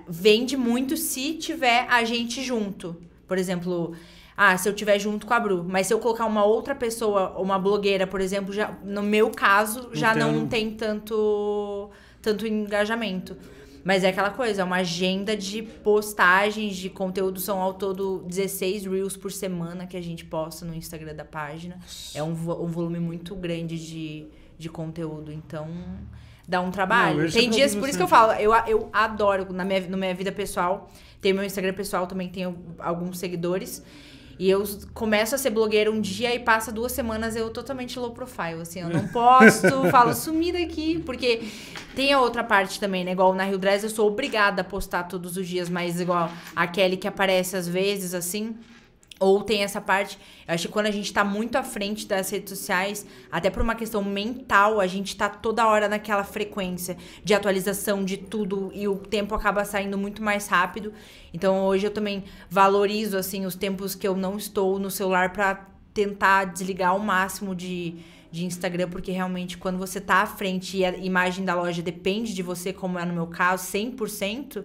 Vende muito se tiver a gente junto. Por exemplo, ah, se eu tiver junto com a Bru. Mas se eu colocar uma outra pessoa, uma blogueira, por exemplo, já, no meu caso, não já tem... não tem tanto, tanto engajamento. Mas é aquela coisa, é uma agenda de postagens de conteúdo. São ao todo 16 reels por semana que a gente posta no Instagram da página. É um, um volume muito grande de, de conteúdo. Então, dá um trabalho. Não, tem dias, por isso que eu falo, eu, eu adoro na minha, na minha vida pessoal. Tem meu Instagram pessoal também, tenho tem alguns seguidores. E eu começo a ser blogueira um dia e passa duas semanas eu totalmente low profile, assim, eu não posto, *laughs* falo sumida aqui porque tem a outra parte também, né? Igual na Rio Dress eu sou obrigada a postar todos os dias, mas igual a Kelly que aparece às vezes, assim, ou tem essa parte, eu acho que quando a gente tá muito à frente das redes sociais, até por uma questão mental, a gente tá toda hora naquela frequência de atualização de tudo e o tempo acaba saindo muito mais rápido. Então hoje eu também valorizo assim os tempos que eu não estou no celular para tentar desligar o máximo de de Instagram, porque realmente quando você tá à frente e a imagem da loja depende de você, como é no meu caso, 100%,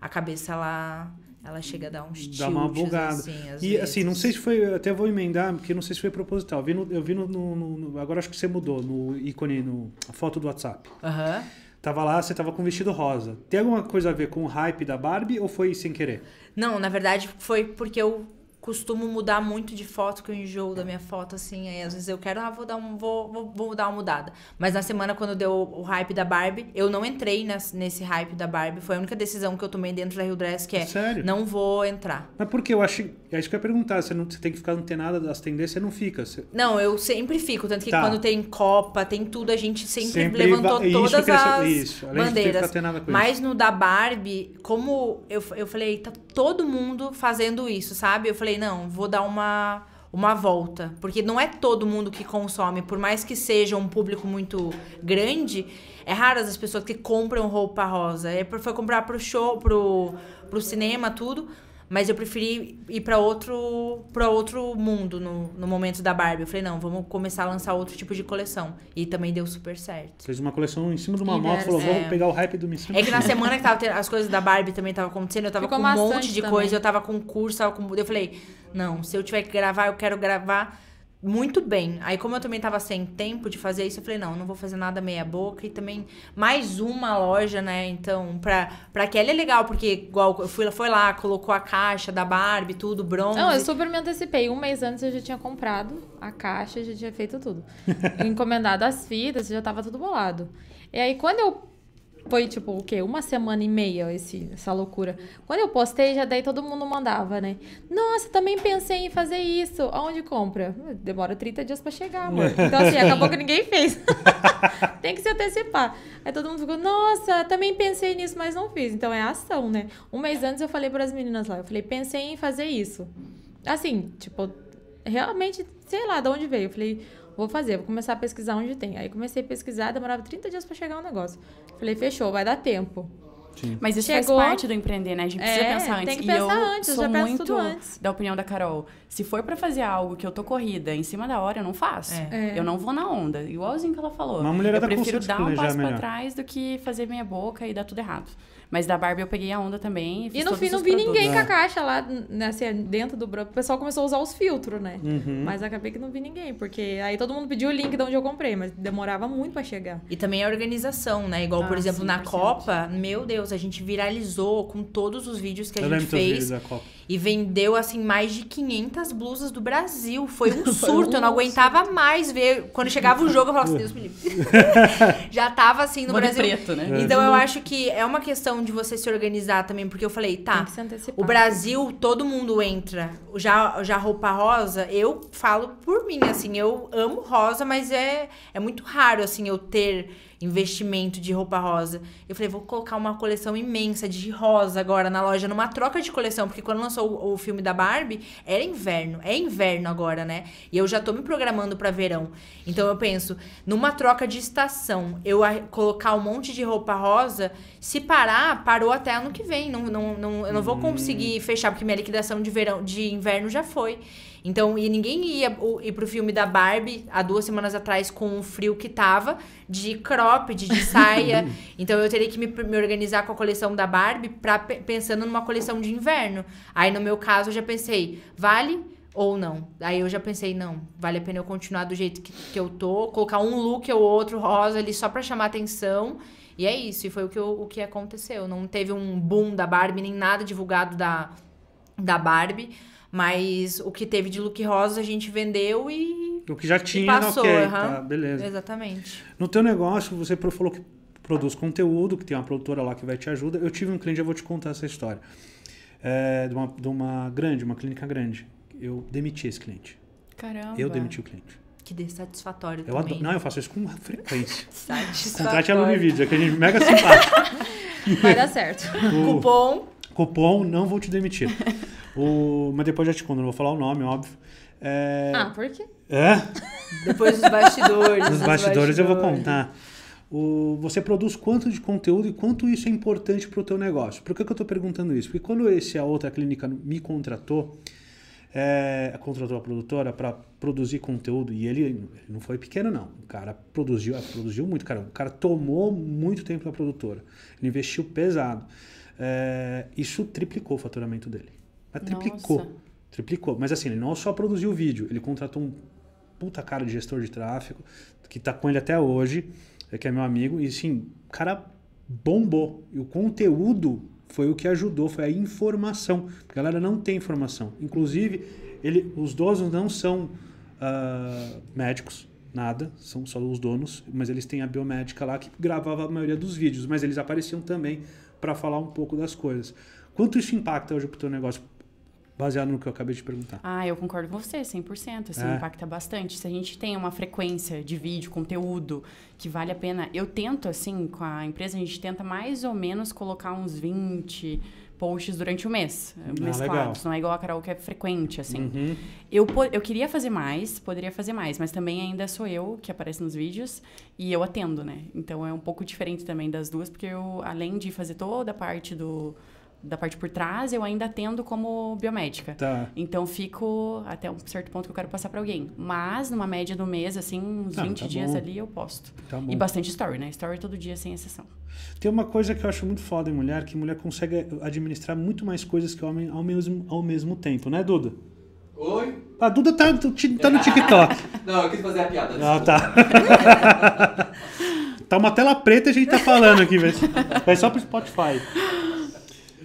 a cabeça ela ela chega a dar uns tilt, Dá uma bugada. Assim, e vezes. assim, não sei se foi. Até vou emendar, porque não sei se foi proposital. Eu vi no. Eu vi no, no, no agora acho que você mudou no ícone, no, foto do WhatsApp. Aham. Uhum. Tava lá, você tava com vestido rosa. Tem alguma coisa a ver com o hype da Barbie ou foi sem querer? Não, na verdade foi porque eu costumo mudar muito de foto, que eu enjoo da minha foto, assim. Aí às vezes eu quero, ah, vou dar, um, vou, vou, vou dar uma mudada. Mas na semana, quando deu o hype da Barbie, eu não entrei nas, nesse hype da Barbie. Foi a única decisão que eu tomei dentro da Rio Dress, que é Sério? não vou entrar. Mas por que? Eu acho. É isso que eu ia perguntar. Você, não, você tem que ficar não tem nada das tendências, você não fica. Você... Não, eu sempre fico. Tanto que tá. quando tem Copa, tem tudo, a gente sempre, sempre levantou va... todas as isso. Além bandeiras. Mas isso. no da Barbie, como eu, eu falei, tá todo mundo fazendo isso, sabe? Eu falei, falei, não, vou dar uma uma volta, porque não é todo mundo que consome, por mais que seja um público muito grande, é raras as pessoas que compram roupa rosa. É, foi comprar pro show, pro pro cinema, tudo. Mas eu preferi ir para outro para outro mundo no, no momento da Barbie. Eu falei, não, vamos começar a lançar outro tipo de coleção. E também deu super certo. Fez uma coleção em cima de uma moto, falou, é. vamos pegar o hype do Miss É que na semana que tava tendo, as coisas da Barbie também estavam acontecendo, eu tava Ficou com um monte de também. coisa, eu tava com curso, tava com... Eu falei, não, se eu tiver que gravar, eu quero gravar muito bem. Aí, como eu também tava sem tempo de fazer isso, eu falei, não, não vou fazer nada meia boca. E também mais uma loja, né? Então, pra, pra Kelly é legal, porque igual eu fui, foi lá, colocou a caixa da Barbie, tudo, bronze. Não, eu super me antecipei. Um mês antes eu já tinha comprado a caixa, já tinha feito tudo. *laughs* Encomendado as fitas, já tava tudo bolado. E aí, quando eu foi tipo o quê? Uma semana e meia esse, essa loucura. Quando eu postei, já daí todo mundo mandava, né? Nossa, também pensei em fazer isso. Aonde compra? Demora 30 dias para chegar, amor. É. Então, assim, acabou que *laughs* ninguém fez. *laughs* Tem que se antecipar. Aí todo mundo ficou, nossa, também pensei nisso, mas não fiz. Então é ação, né? Um mês antes eu falei para as meninas lá, eu falei, pensei em fazer isso. Assim, tipo, realmente, sei lá, de onde veio. Eu falei, Vou fazer, vou começar a pesquisar onde tem. Aí comecei a pesquisar, demorava 30 dias para chegar um negócio. Falei, fechou, vai dar tempo. Sim. Mas isso Chegou, faz parte do empreender, né? A gente precisa é, pensar antes. Tem que pensar e eu antes, sou eu já muito antes. da opinião da Carol. Se for para fazer algo que eu tô corrida em cima da hora, eu não faço. É. É. Eu não vou na onda. Igualzinho que ela falou. Uma mulher eu prefiro dar um passo para trás do que fazer minha boca e dar tudo errado. Mas da Barbie eu peguei a onda também. E, e no fim não vi produtos. ninguém é. com a caixa lá, né, assim, dentro do... O pessoal começou a usar os filtros, né? Uhum. Mas acabei que não vi ninguém, porque aí todo mundo pediu o link de onde eu comprei, mas demorava muito para chegar. E também a organização, né? Igual, ah, por exemplo, 100%. na Copa, meu Deus, a gente viralizou com todos os vídeos que a eu gente fez. Da Copa. E vendeu, assim, mais de 500 blusas do Brasil. Foi um *laughs* surto. eu não aguentava mais ver. Quando chegava o jogo, eu falava assim, Deus me livre. *laughs* Já tava, assim, no Mano Brasil. Preto, né? Então, é. eu acho que é uma questão de você se organizar também. Porque eu falei, tá, o Brasil, todo mundo entra. Já, já roupa rosa, eu falo por mim, assim. Eu amo rosa, mas é, é muito raro, assim, eu ter investimento de roupa rosa. Eu falei, vou colocar uma coleção imensa de rosa agora na loja, numa troca de coleção, porque quando lançou o, o filme da Barbie, era inverno. É inverno agora, né? E eu já tô me programando para verão. Então eu penso, numa troca de estação, eu colocar um monte de roupa rosa, se parar, parou até ano que vem. Não, não, não, eu não vou uhum. conseguir fechar, porque minha liquidação de verão de inverno já foi. Então, e ninguém ia ir pro filme da Barbie há duas semanas atrás com o frio que tava, de cropped, de saia. *laughs* então eu teria que me, me, organizar com a coleção da Barbie pra, pensando numa coleção de inverno. Aí no meu caso eu já pensei, vale ou não. Aí eu já pensei, não, vale a pena eu continuar do jeito que, que eu tô, colocar um look ou outro rosa ali só pra chamar atenção. E é isso, e foi o que, o que aconteceu. Não teve um boom da Barbie, nem nada divulgado da, da Barbie. Mas o que teve de look rosa a gente vendeu e. O que já tinha, passou, ok, tá, beleza. Exatamente. No teu negócio, você falou que produz conteúdo, que tem uma produtora lá que vai te ajuda. Eu tive um cliente, eu vou te contar essa história. É, de, uma, de uma grande, uma clínica grande. Eu demiti esse cliente. Caramba. Eu demiti o cliente. Que dessatisfatório eu também. Não, eu faço isso com frequência. *laughs* Satisfatório. Contrate a Lumividia, é que a gente é mega simpático. *laughs* Vai dar certo. *laughs* O... Cupom Copom, não vou te demitir. *laughs* o, mas depois já te conto, não vou falar o nome, óbvio. É... Ah, por quê? É? *laughs* Depois dos bastidores. Dos bastidores, eu vou contar. O, você produz quanto de conteúdo e quanto isso é importante para o teu negócio. Por que, que eu estou perguntando isso? Porque quando esse a outra clínica me contratou, é, contratou a produtora para produzir conteúdo e ele, ele, não foi pequeno não. O cara produziu, produziu muito, cara. O cara tomou muito tempo na produtora. Ele investiu pesado. É, isso triplicou o faturamento dele. triplicou. Nossa. Triplicou. Mas assim, ele não só produziu o vídeo, ele contratou um puta cara de gestor de tráfego, que tá com ele até hoje, é, que é meu amigo, e assim, o cara bombou. E o conteúdo foi o que ajudou, foi a informação. A galera não tem informação. Inclusive, ele, os donos não são uh, médicos, nada, são só os donos, mas eles têm a biomédica lá que gravava a maioria dos vídeos, mas eles apareciam também para falar um pouco das coisas. Quanto isso impacta hoje para o teu negócio? Baseado no que eu acabei de perguntar. Ah, eu concordo com você, 100%. Assim, é. impacta bastante. Se a gente tem uma frequência de vídeo, conteúdo, que vale a pena. Eu tento, assim, com a empresa, a gente tenta mais ou menos colocar uns 20 posts durante o mês, ah, mesclados. Não é igual a Carol que é frequente, assim. Uhum. Eu, eu queria fazer mais, poderia fazer mais, mas também ainda sou eu que aparece nos vídeos e eu atendo, né? Então é um pouco diferente também das duas, porque eu, além de fazer toda a parte do da parte por trás, eu ainda atendo como biomédica. Tá. Então fico até um certo ponto que eu quero passar para alguém. Mas numa média do mês, assim, uns ah, 20 tá dias bom. ali eu posto. Tá e bastante story, né? Story todo dia, sem exceção. Tem uma coisa que eu acho muito foda em mulher, que mulher consegue administrar muito mais coisas que homem ao mesmo, ao mesmo tempo, né, Duda? Oi? A Duda tá, tá, tá no TikTok. *laughs* Não, eu quis fazer a piada. Ah, desculpa. Ah, tá. *laughs* tá uma tela preta e a gente tá falando aqui, velho. É só pro Spotify.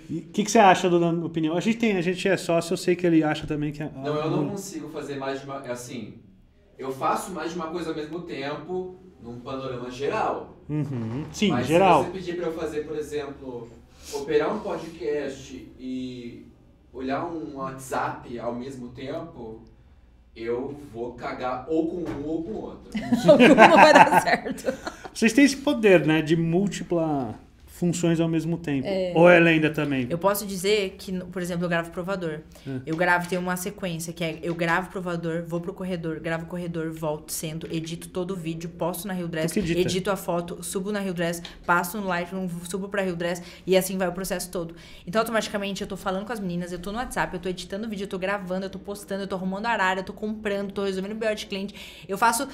O que, que você acha da Opinião? A gente, tem, né? a gente é sócio, eu sei que ele acha também que... é. Não, eu não consigo fazer mais de uma... É assim, eu faço mais de uma coisa ao mesmo tempo, num panorama geral. Uhum. Sim, Mas geral. se você pedir para eu fazer, por exemplo, operar um podcast e olhar um WhatsApp ao mesmo tempo, eu vou cagar ou com um ou com o outro. *laughs* ou com um vai dar certo. Vocês têm esse poder, né, de múltipla funções ao mesmo tempo. É... Ou é lenda também? Eu posso dizer que, por exemplo, eu gravo provador. É. Eu gravo, tem uma sequência que é eu gravo provador, vou pro corredor, gravo corredor, volto, sento, edito todo o vídeo, posto na Rio Dress, edito a foto, subo na Rio Dress, passo no live subo pra Rio Dress e assim vai o processo todo. Então, automaticamente, eu tô falando com as meninas, eu tô no WhatsApp, eu tô editando o vídeo, eu tô gravando, eu tô postando, eu tô arrumando arara, eu tô comprando, tô resolvendo o BO de cliente. Eu faço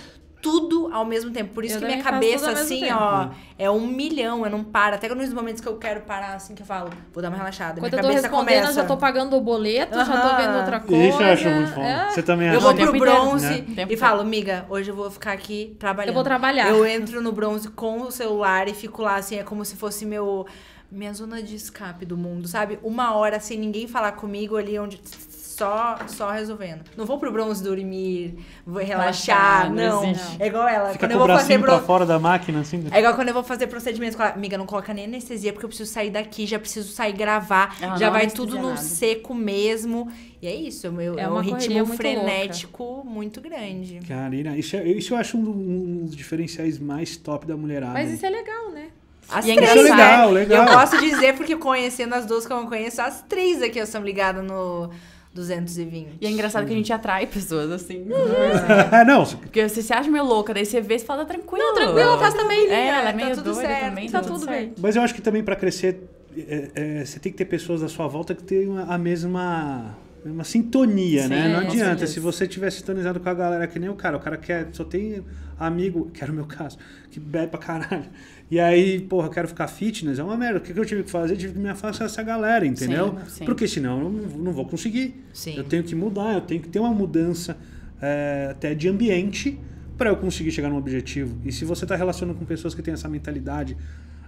tudo ao mesmo tempo. Por isso eu que minha cabeça, assim, ó, é um milhão, eu não paro. Até nos momentos que eu quero parar, assim, que eu falo, vou dar uma relaxada. Quando minha eu tô cabeça respondendo, começa... já tô pagando o boleto, uh -huh. já tô vendo outra coisa. Isso eu acho muito bom. É. Você também acha Eu vou pro bronze né? inteiro, né? e falo, amiga, hoje eu vou ficar aqui trabalhando. Eu vou trabalhar. Eu entro no bronze com o celular e fico lá, assim, é como se fosse meu minha zona de escape do mundo, sabe? Uma hora sem ninguém falar comigo ali onde só só resolvendo. Não vou pro bronze dormir, vou relaxar, não. não. É igual ela. Fica quando com eu vou fazer fora da máquina, assim. Né? É igual quando eu vou fazer procedimentos com ela. Amiga, não coloca nem anestesia, porque eu preciso sair daqui, já preciso sair gravar. Ela já é vai tudo no nada. seco mesmo. E é isso, é meu, é, é um ritmo muito frenético louca. muito grande. Carina, isso, é, isso eu acho um, um dos diferenciais mais top da mulherada. Mas isso é legal, né? As e é três, né? é legal, legal. Eu posso dizer porque conhecendo as duas como eu conheço, as três aqui eu sou ligada no, 220. E é engraçado que a gente atrai pessoas assim. *laughs* É. é, não. Porque você se acha meio louca, daí você vê e fala, tá tranquilo. Não, tranquilo, faz também, É, ela é tá meio tá tudo certo, também, tá tudo, tudo bem. Mas eu acho que também para crescer, é, é, você tem que ter pessoas da sua volta que tenham a mesma uma sintonia, né? Sim, né? Não adianta. Se você tiver sintonizado com a galera que nem o cara, o cara quer, só tem amigo, que era o meu caso, que bebe pra caralho. E aí, porra, eu quero ficar fitness, é uma merda. O que, que eu tive que fazer? Eu tive que me afastar dessa galera, entendeu? Sim, sim. Porque senão eu não, não vou conseguir. Sim. Eu tenho que mudar, eu tenho que ter uma mudança é, até de ambiente para eu conseguir chegar num objetivo. E se você está relacionando com pessoas que têm essa mentalidade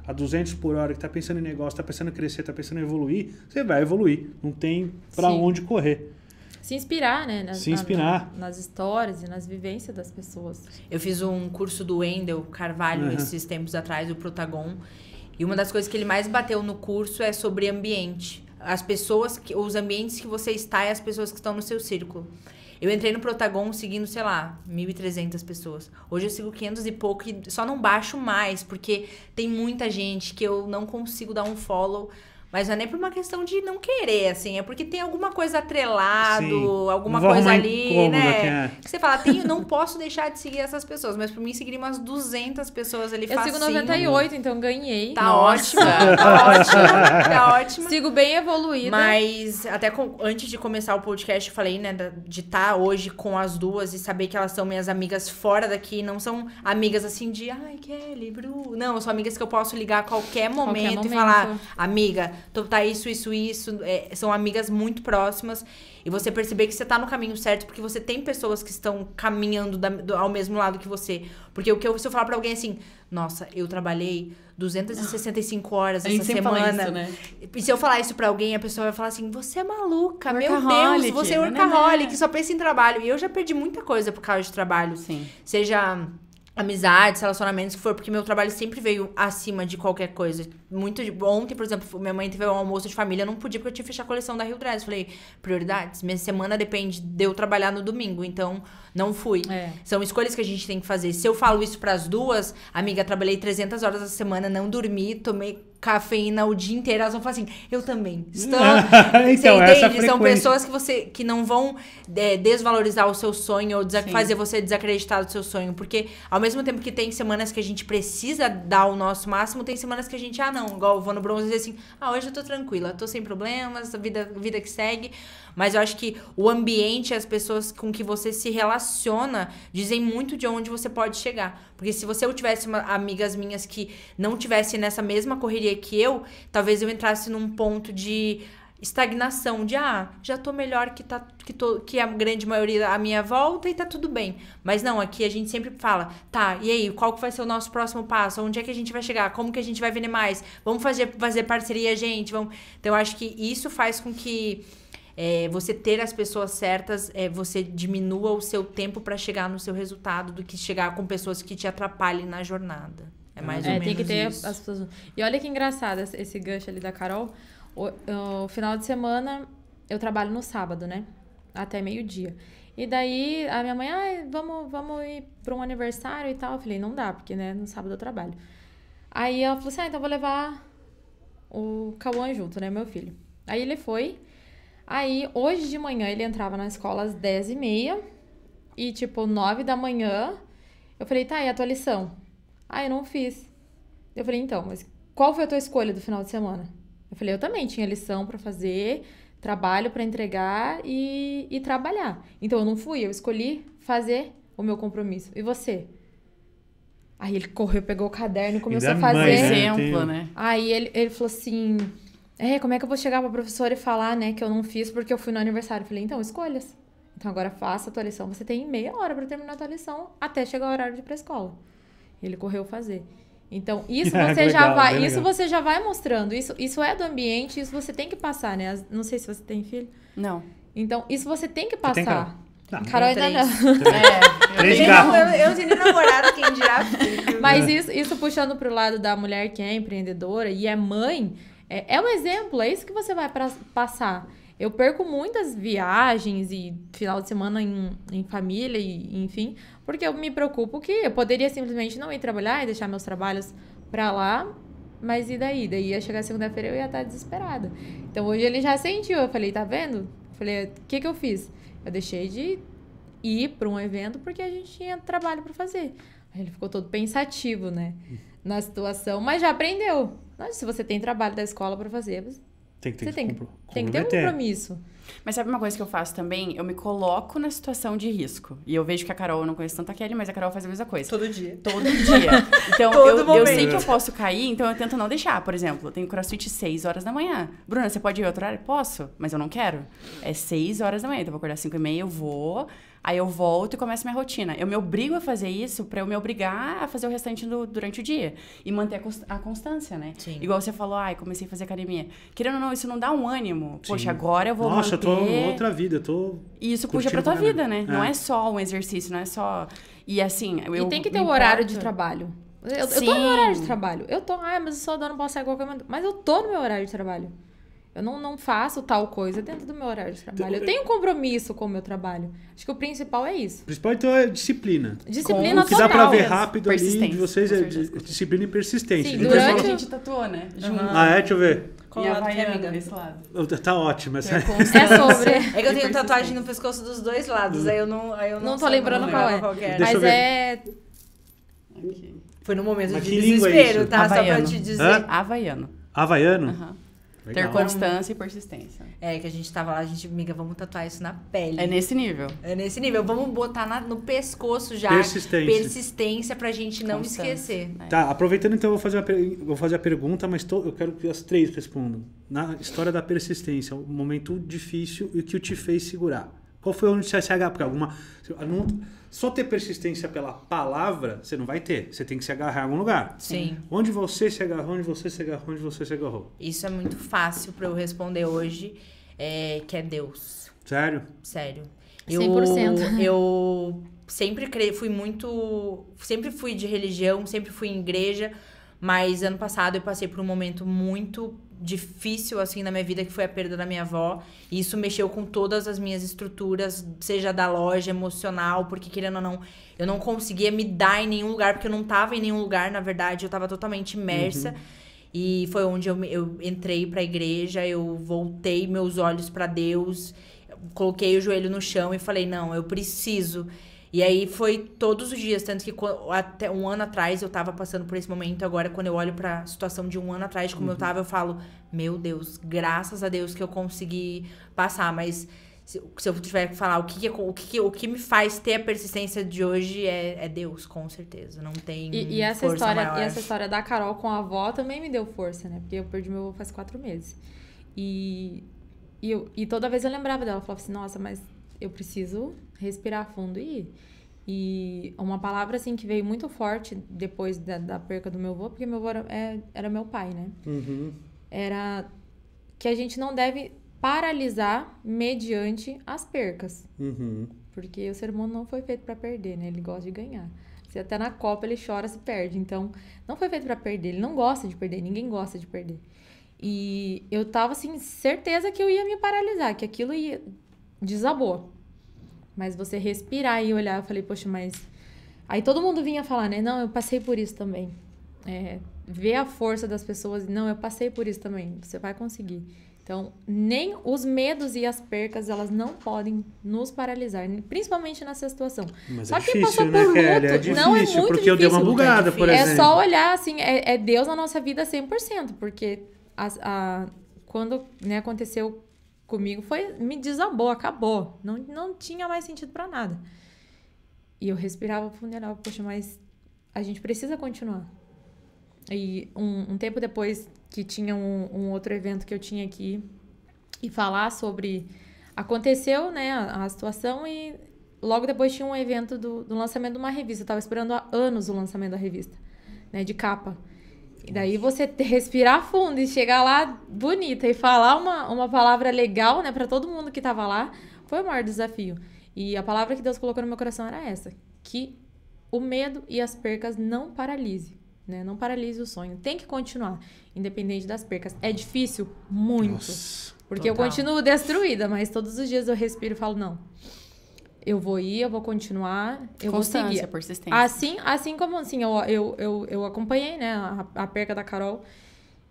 a 200 por hora, que está pensando em negócio, está pensando em crescer, está pensando em evoluir, você vai evoluir. Não tem para onde correr se inspirar, né? Nas, se inspirar. Na, nas histórias e nas vivências das pessoas. Eu fiz um curso do Wendel Carvalho uhum. esses tempos atrás, o Protagon. E uma das coisas que ele mais bateu no curso é sobre ambiente. As pessoas, que, os ambientes que você está e as pessoas que estão no seu círculo. Eu entrei no Protagon seguindo, sei lá, 1.300 pessoas. Hoje eu sigo 500 e pouco e só não baixo mais, porque tem muita gente que eu não consigo dar um follow mas não é nem por uma questão de não querer, assim. É porque tem alguma coisa atrelado, Sim. alguma Vou coisa ali, né? É. Que é. você fala, não *laughs* posso deixar de seguir essas pessoas. Mas por mim, seguir umas 200 pessoas ali Eu sigo 98, então ganhei. Tá, tá *laughs* ótima. tá ótima. Tá *laughs* ótima. Sigo bem evoluída. Mas até com, antes de começar o podcast, eu falei, né, de estar tá hoje com as duas e saber que elas são minhas amigas fora daqui. Não são amigas assim de, ai, Kelly, Bru. Não, são amigas que eu posso ligar a qualquer momento, qualquer momento. e falar, amiga então tá isso, isso, isso. É, são amigas muito próximas. E você perceber que você tá no caminho certo, porque você tem pessoas que estão caminhando da, do, ao mesmo lado que você. Porque o que eu, se eu falar pra alguém assim, nossa, eu trabalhei 265 horas essa semana. Isso, né? E se eu falar isso pra alguém, a pessoa vai falar assim: você é maluca, meu Deus, você é né, né, né, workaholic, só pensa em trabalho. E eu já perdi muita coisa por causa de trabalho. Sim. Seja amizades, relacionamentos, que for, porque meu trabalho sempre veio acima de qualquer coisa. Muito de... Ontem, por exemplo, minha mãe teve um almoço de família, eu não podia porque eu tinha que fechar a coleção da Rio Dress. Falei, prioridades, minha semana depende de eu trabalhar no domingo, então não fui. É. São escolhas que a gente tem que fazer. Se eu falo isso para as duas, amiga, trabalhei 300 horas a semana, não dormi, tomei cafeína o dia inteiro, elas vão falar assim, eu também. *laughs* Estão... então, essa São pessoas que você que não vão é, desvalorizar o seu sonho ou fazer você desacreditar do seu sonho. Porque ao mesmo tempo que tem semanas que a gente precisa dar o nosso máximo, tem semanas que a gente, ah, não, igual eu vou no bronze e assim, ah, hoje eu tô tranquila, tô sem problemas, a vida, vida que segue. Mas eu acho que o ambiente, as pessoas com que você se relaciona, dizem muito de onde você pode chegar. Porque se você tivesse uma, amigas minhas que não tivesse nessa mesma correria que eu, talvez eu entrasse num ponto de estagnação de ah, já tô melhor que tá que tô, que a grande maioria à minha volta e tá tudo bem. Mas não, aqui a gente sempre fala, tá, e aí, qual que vai ser o nosso próximo passo? Onde é que a gente vai chegar? Como que a gente vai vender mais? Vamos fazer fazer parceria, gente, vamos. Então eu acho que isso faz com que é, você ter as pessoas certas, é, você diminua o seu tempo para chegar no seu resultado do que chegar com pessoas que te atrapalhem na jornada. É mais ou é, menos tem que ter isso. as pessoas. E olha que engraçado esse gancho ali da Carol. O, o final de semana eu trabalho no sábado, né? Até meio-dia. E daí a minha mãe, ah, vamos, vamos ir para um aniversário e tal. Eu falei, não dá, porque né, no sábado eu trabalho. Aí ela falou assim: ah, então vou levar o Cauã junto, né, meu filho. Aí ele foi. Aí hoje de manhã ele entrava na escola às 10h30 e, tipo, 9 da manhã eu falei, tá, e a tua lição? Ah, eu não fiz. Eu falei, então, mas qual foi a tua escolha do final de semana? Eu falei, eu também tinha lição para fazer, trabalho para entregar e, e trabalhar. Então eu não fui, eu escolhi fazer o meu compromisso. E você? Aí ele correu, pegou o caderno e começou a fazer. Mais, né? Exemplo, né? Aí ele, ele falou assim: É, como é que eu vou chegar pra professora e falar, né, que eu não fiz porque eu fui no aniversário? Eu falei, então, escolhas. Então agora faça a tua lição. Você tem meia hora para terminar a tua lição até chegar o horário de ir pra escola. Ele correu fazer. Então, *laughs* isso ah, você legal, já vai, isso legal. você já vai mostrando. Isso, isso é do ambiente, isso você tem que passar, né? não sei se você tem filho. Não. Então, isso você tem que passar. Não, Carol ainda não. É, três eu, Tenho, namorado quem é dirá filho. Mas isso, isso puxando pro lado da mulher que é empreendedora e é mãe, é, é um exemplo, é isso que você vai pra, passar. Eu perco muitas viagens e final de semana em, em família, e, enfim, porque eu me preocupo que eu poderia simplesmente não ir trabalhar e deixar meus trabalhos para lá, mas e daí? Daí ia chegar segunda-feira eu ia estar desesperada. Então hoje ele já sentiu, eu falei, tá vendo? Eu falei, o que que eu fiz? Eu deixei de ir para um evento porque a gente tinha trabalho para fazer. Aí ele ficou todo pensativo, né, hum. na situação, mas já aprendeu. se você tem trabalho da escola para fazer, tem que ter, você que tem, tem que ter um compromisso. Mas sabe uma coisa que eu faço também? Eu me coloco na situação de risco. E eu vejo que a Carol, eu não conheço tanto a Kelly, mas a Carol faz a mesma coisa. Todo dia. Todo dia. *laughs* Então, eu, eu, sei que eu posso cair, então eu tento não deixar. Por exemplo, eu tenho crossfit 6 horas da manhã. Bruna, você pode ir outro horário? Posso, mas eu não quero. É 6 horas da manhã, então eu vou acordar 5 e meia, eu vou Aí eu volto e começo minha rotina. Eu me obrigo a fazer isso para eu me obrigar a fazer o restante do, durante o dia e manter a, constância, né? Sim. Igual você falou, ai, comecei a fazer academia. Querendo ou não, isso não dá um ânimo. Sim. Poxa, agora eu vou Nossa, manter... eu tô outra vida, eu tô E isso puxa pra tua vida, né? É. Não é só um exercício, não é só e assim, eu E tem que ter o horário de trabalho. Eu, eu, tô no meu horário de trabalho. Eu tô, ah, mas eu sou dona, não posso sair qualquer momento. Mas eu tô no meu horário de trabalho. Eu não, não faço tal coisa dentro do meu horário de trabalho. Então, eu tenho um compromisso com o meu trabalho. Acho que o principal é isso. O principal então é disciplina. Disciplina com... total. O que dá pra ver rápido ali de vocês é disciplina e persistência. Sim, então, durante... Fala... Assim, a gente tatuou, né? Uhum. Ah, é? Deixa eu ver. Qual e é, amiga? Desse lado. Tá, tá ótimo essa. É, *laughs* é, sobre. É que eu tenho tatuagem no pescoço dos dois lados. Aí eu não, aí eu não, não tô lembrando qual é. Qual é. Mas é... Foi no momento Mas de é desespero, é tá? Havaiano. Só pra te dizer. Hã? Havaiano. Havaiano? Aham. Legal. Ter constância e persistência. É, que a gente tava lá, a gente, amiga, vamos tatuar isso na pele. É nesse nível. É nesse nível. Vamos botar na, no pescoço já. Persistência. Persistência pra gente não constância. esquecer. É. Tá, aproveitando então, eu vou fazer, uma, vou fazer a pergunta, mas tô, eu quero que as três respondam. Na história da persistência, o um momento difícil e o que te fez segurar. Qual foi onde você se agarrou? Porque alguma. Não, só ter persistência pela palavra, você não vai ter. Você tem que se agarrar em algum lugar. Sim. Onde você se agarrou, onde você se agarrou, onde você se agarrou. Isso é muito fácil para eu responder hoje, é, que é Deus. Sério? Sério. 100%. Eu, *laughs* eu sempre cre... fui muito... Sempre fui de religião, sempre fui em igreja. Mas ano passado eu passei por um momento muito difícil assim na minha vida que foi a perda da minha avó. E isso mexeu com todas as minhas estruturas, seja da loja, emocional, porque querendo ou não, eu não conseguia me dar em nenhum lugar, porque eu não tava em nenhum lugar, na verdade, eu tava totalmente imersa. Uhum. E foi onde eu, eu entrei para a igreja, eu voltei meus olhos para Deus, coloquei o joelho no chão e falei: "Não, eu preciso e aí foi todos os dias, tanto que até um ano atrás eu tava passando por esse momento. Agora, quando eu olho pra situação de um ano atrás, como uhum. eu tava, eu falo, meu Deus, graças a Deus que eu consegui passar. Mas se, se eu tiver que falar o que, o, que, o que me faz ter a persistência de hoje é, é Deus, com certeza. Não tem. E, e essa história, maior. e essa história da Carol com a avó também me deu força, né? Porque eu perdi meu avô faz quatro meses. E, e, eu, e toda vez eu lembrava dela, eu falava assim, nossa, mas eu preciso respirar fundo e ir. E uma palavra assim que veio muito forte depois da, da perca do meu avô, porque meu avô era, é, era meu pai, né? Uhum. Era que a gente não deve paralisar mediante as percas. Uhum. Porque o ser humano não foi feito para perder, né? Ele gosta de ganhar. Se até na Copa ele chora se perde. Então, não foi feito para perder. Ele não gosta de perder, ninguém gosta de perder. E eu tava assim, certeza que eu ia me paralisar, que aquilo ia desabou. Mas você respirar e olhar, eu falei, poxa, mas. Aí todo mundo vinha falar, né? Não, eu passei por isso também. É, ver a força das pessoas, não, eu passei por isso também. Você vai conseguir. Então, nem os medos e as percas, elas não podem nos paralisar, principalmente nessa situação. Mas é só é difícil, passou né, por luto, é difícil, não é muito porque difícil. eu dei uma bugada, é por exemplo. É só olhar, assim, é, é Deus na nossa vida 100%, porque a, a, quando né, aconteceu comigo foi me desabou, acabou. Não, não tinha mais sentido para nada. E eu respirava funeral, poxa, mas a gente precisa continuar. E um, um tempo depois que tinha um, um, outro evento que eu tinha aqui e falar sobre aconteceu, né, a, a, situação e logo depois tinha um evento do, do lançamento de uma revista. Eu tava esperando há anos o lançamento da revista, né, de capa. E daí você *laughs* respirar fundo e chegar lá bonita e falar uma, uma palavra legal, né, para todo mundo que tava lá, foi o maior desafio. E a palavra que Deus colocou no meu coração era essa: que o medo e as percas não paralise. Né? Não paralise o sonho. Tem que continuar, independente das percas. É difícil? Muito. Nossa, porque total. eu continuo destruída, mas todos os dias eu respiro e falo: não, eu vou ir, eu vou continuar, eu Constância, vou seguir. persistência. Assim, assim como assim, eu, eu, eu, eu acompanhei, né, a, a, perca da Carol.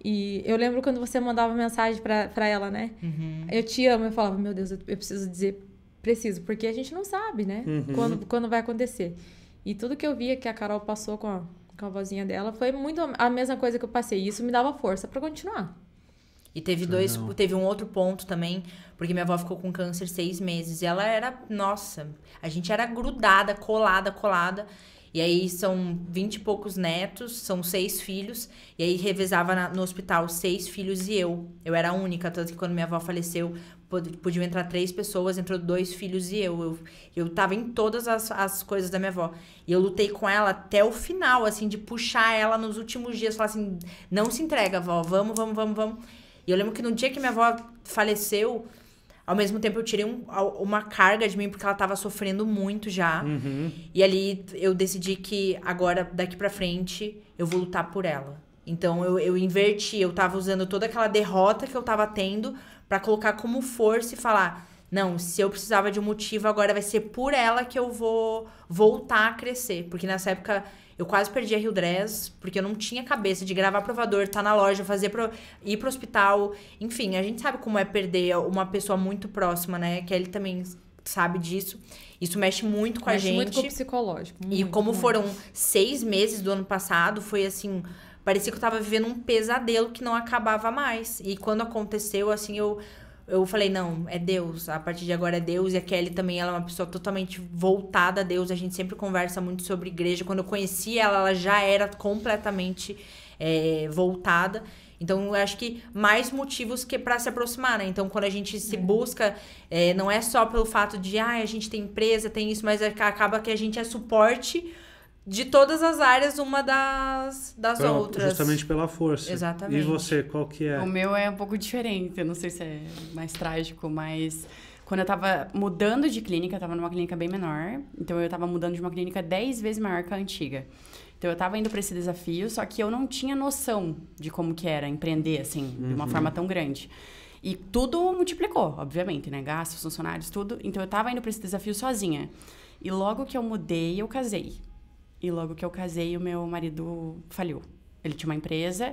E eu lembro quando você mandava mensagem para ela, né? Uhum. Eu te amo, eu falava, meu Deus, eu, eu, preciso dizer, preciso, porque a gente não sabe, né? Uhum. Quando, quando vai acontecer. E tudo que eu via que a Carol passou com a, com a vozinha dela foi muito a mesma coisa que eu passei. E isso me dava força para continuar. E teve dois, não. teve um outro ponto também, porque minha avó ficou com câncer seis meses. E ela era, nossa, a gente era grudada, colada, colada. E aí são vinte e poucos netos, são seis filhos. E aí revezava na, no hospital seis filhos e eu. Eu era a única, tanto que quando minha avó faleceu, podiam entrar três pessoas, entrou dois filhos e eu. Eu, eu tava em todas as, as coisas da minha avó. E eu lutei com ela até o final, assim, de puxar ela nos últimos dias, falar assim, não se entrega, avó, vamos, vamos, vamos, vamos. E eu lembro que no dia que minha avó faleceu, ao mesmo tempo, eu tirei um, uma carga de mim, porque ela tava sofrendo muito já. Uhum. E ali eu decidi que agora, daqui pra frente, eu vou lutar por ela. Então eu, eu inverti, eu tava usando toda aquela derrota que eu tava tendo para colocar como força e falar: não, se eu precisava de um motivo, agora vai ser por ela que eu vou voltar a crescer. Porque nessa época eu quase perdi a Rio Dress, porque eu não tinha cabeça de gravar provador, tá na loja, fazer pro, ir pro hospital. Enfim, a gente sabe como é perder uma pessoa muito próxima, né? Que ele também sabe disso. Isso mexe muito com mexe a gente. Muito com o psicológico. Muito, e como muito. foram seis meses do ano passado, foi assim. Parecia que eu tava vivendo um pesadelo que não acabava mais. E quando aconteceu, assim, eu eu falei, não, é Deus. A partir de agora é Deus. E a Kelly também, ela é uma pessoa totalmente voltada a Deus. A gente sempre conversa muito sobre igreja. Quando eu conheci ela, ela já era completamente é, voltada. Então, eu acho que mais motivos que para se aproximar, né? Então, quando a gente se é. busca, é, não é só pelo fato de, ah, a gente tem empresa, tem isso, mas é, acaba que a gente é suporte de todas as áreas, uma das, das então, outras. Justamente pela força. Exatamente. E você, qual que é? O meu é um pouco diferente, eu não sei se é mais trágico, mas quando eu tava mudando de clínica, eu tava numa clínica bem menor, então eu tava mudando de uma clínica 10 vezes maior que a antiga. Então eu tava indo para esse desafio, só que eu não tinha noção de como que era empreender, assim, uhum. de uma uhum. forma tão grande. E tudo multiplicou, obviamente, né? Gastos, funcionários, tudo. Então eu tava indo para esse desafio sozinha. E logo que eu mudei, eu casei. E logo que eu casei, o meu marido faliu. Ele tinha uma empresa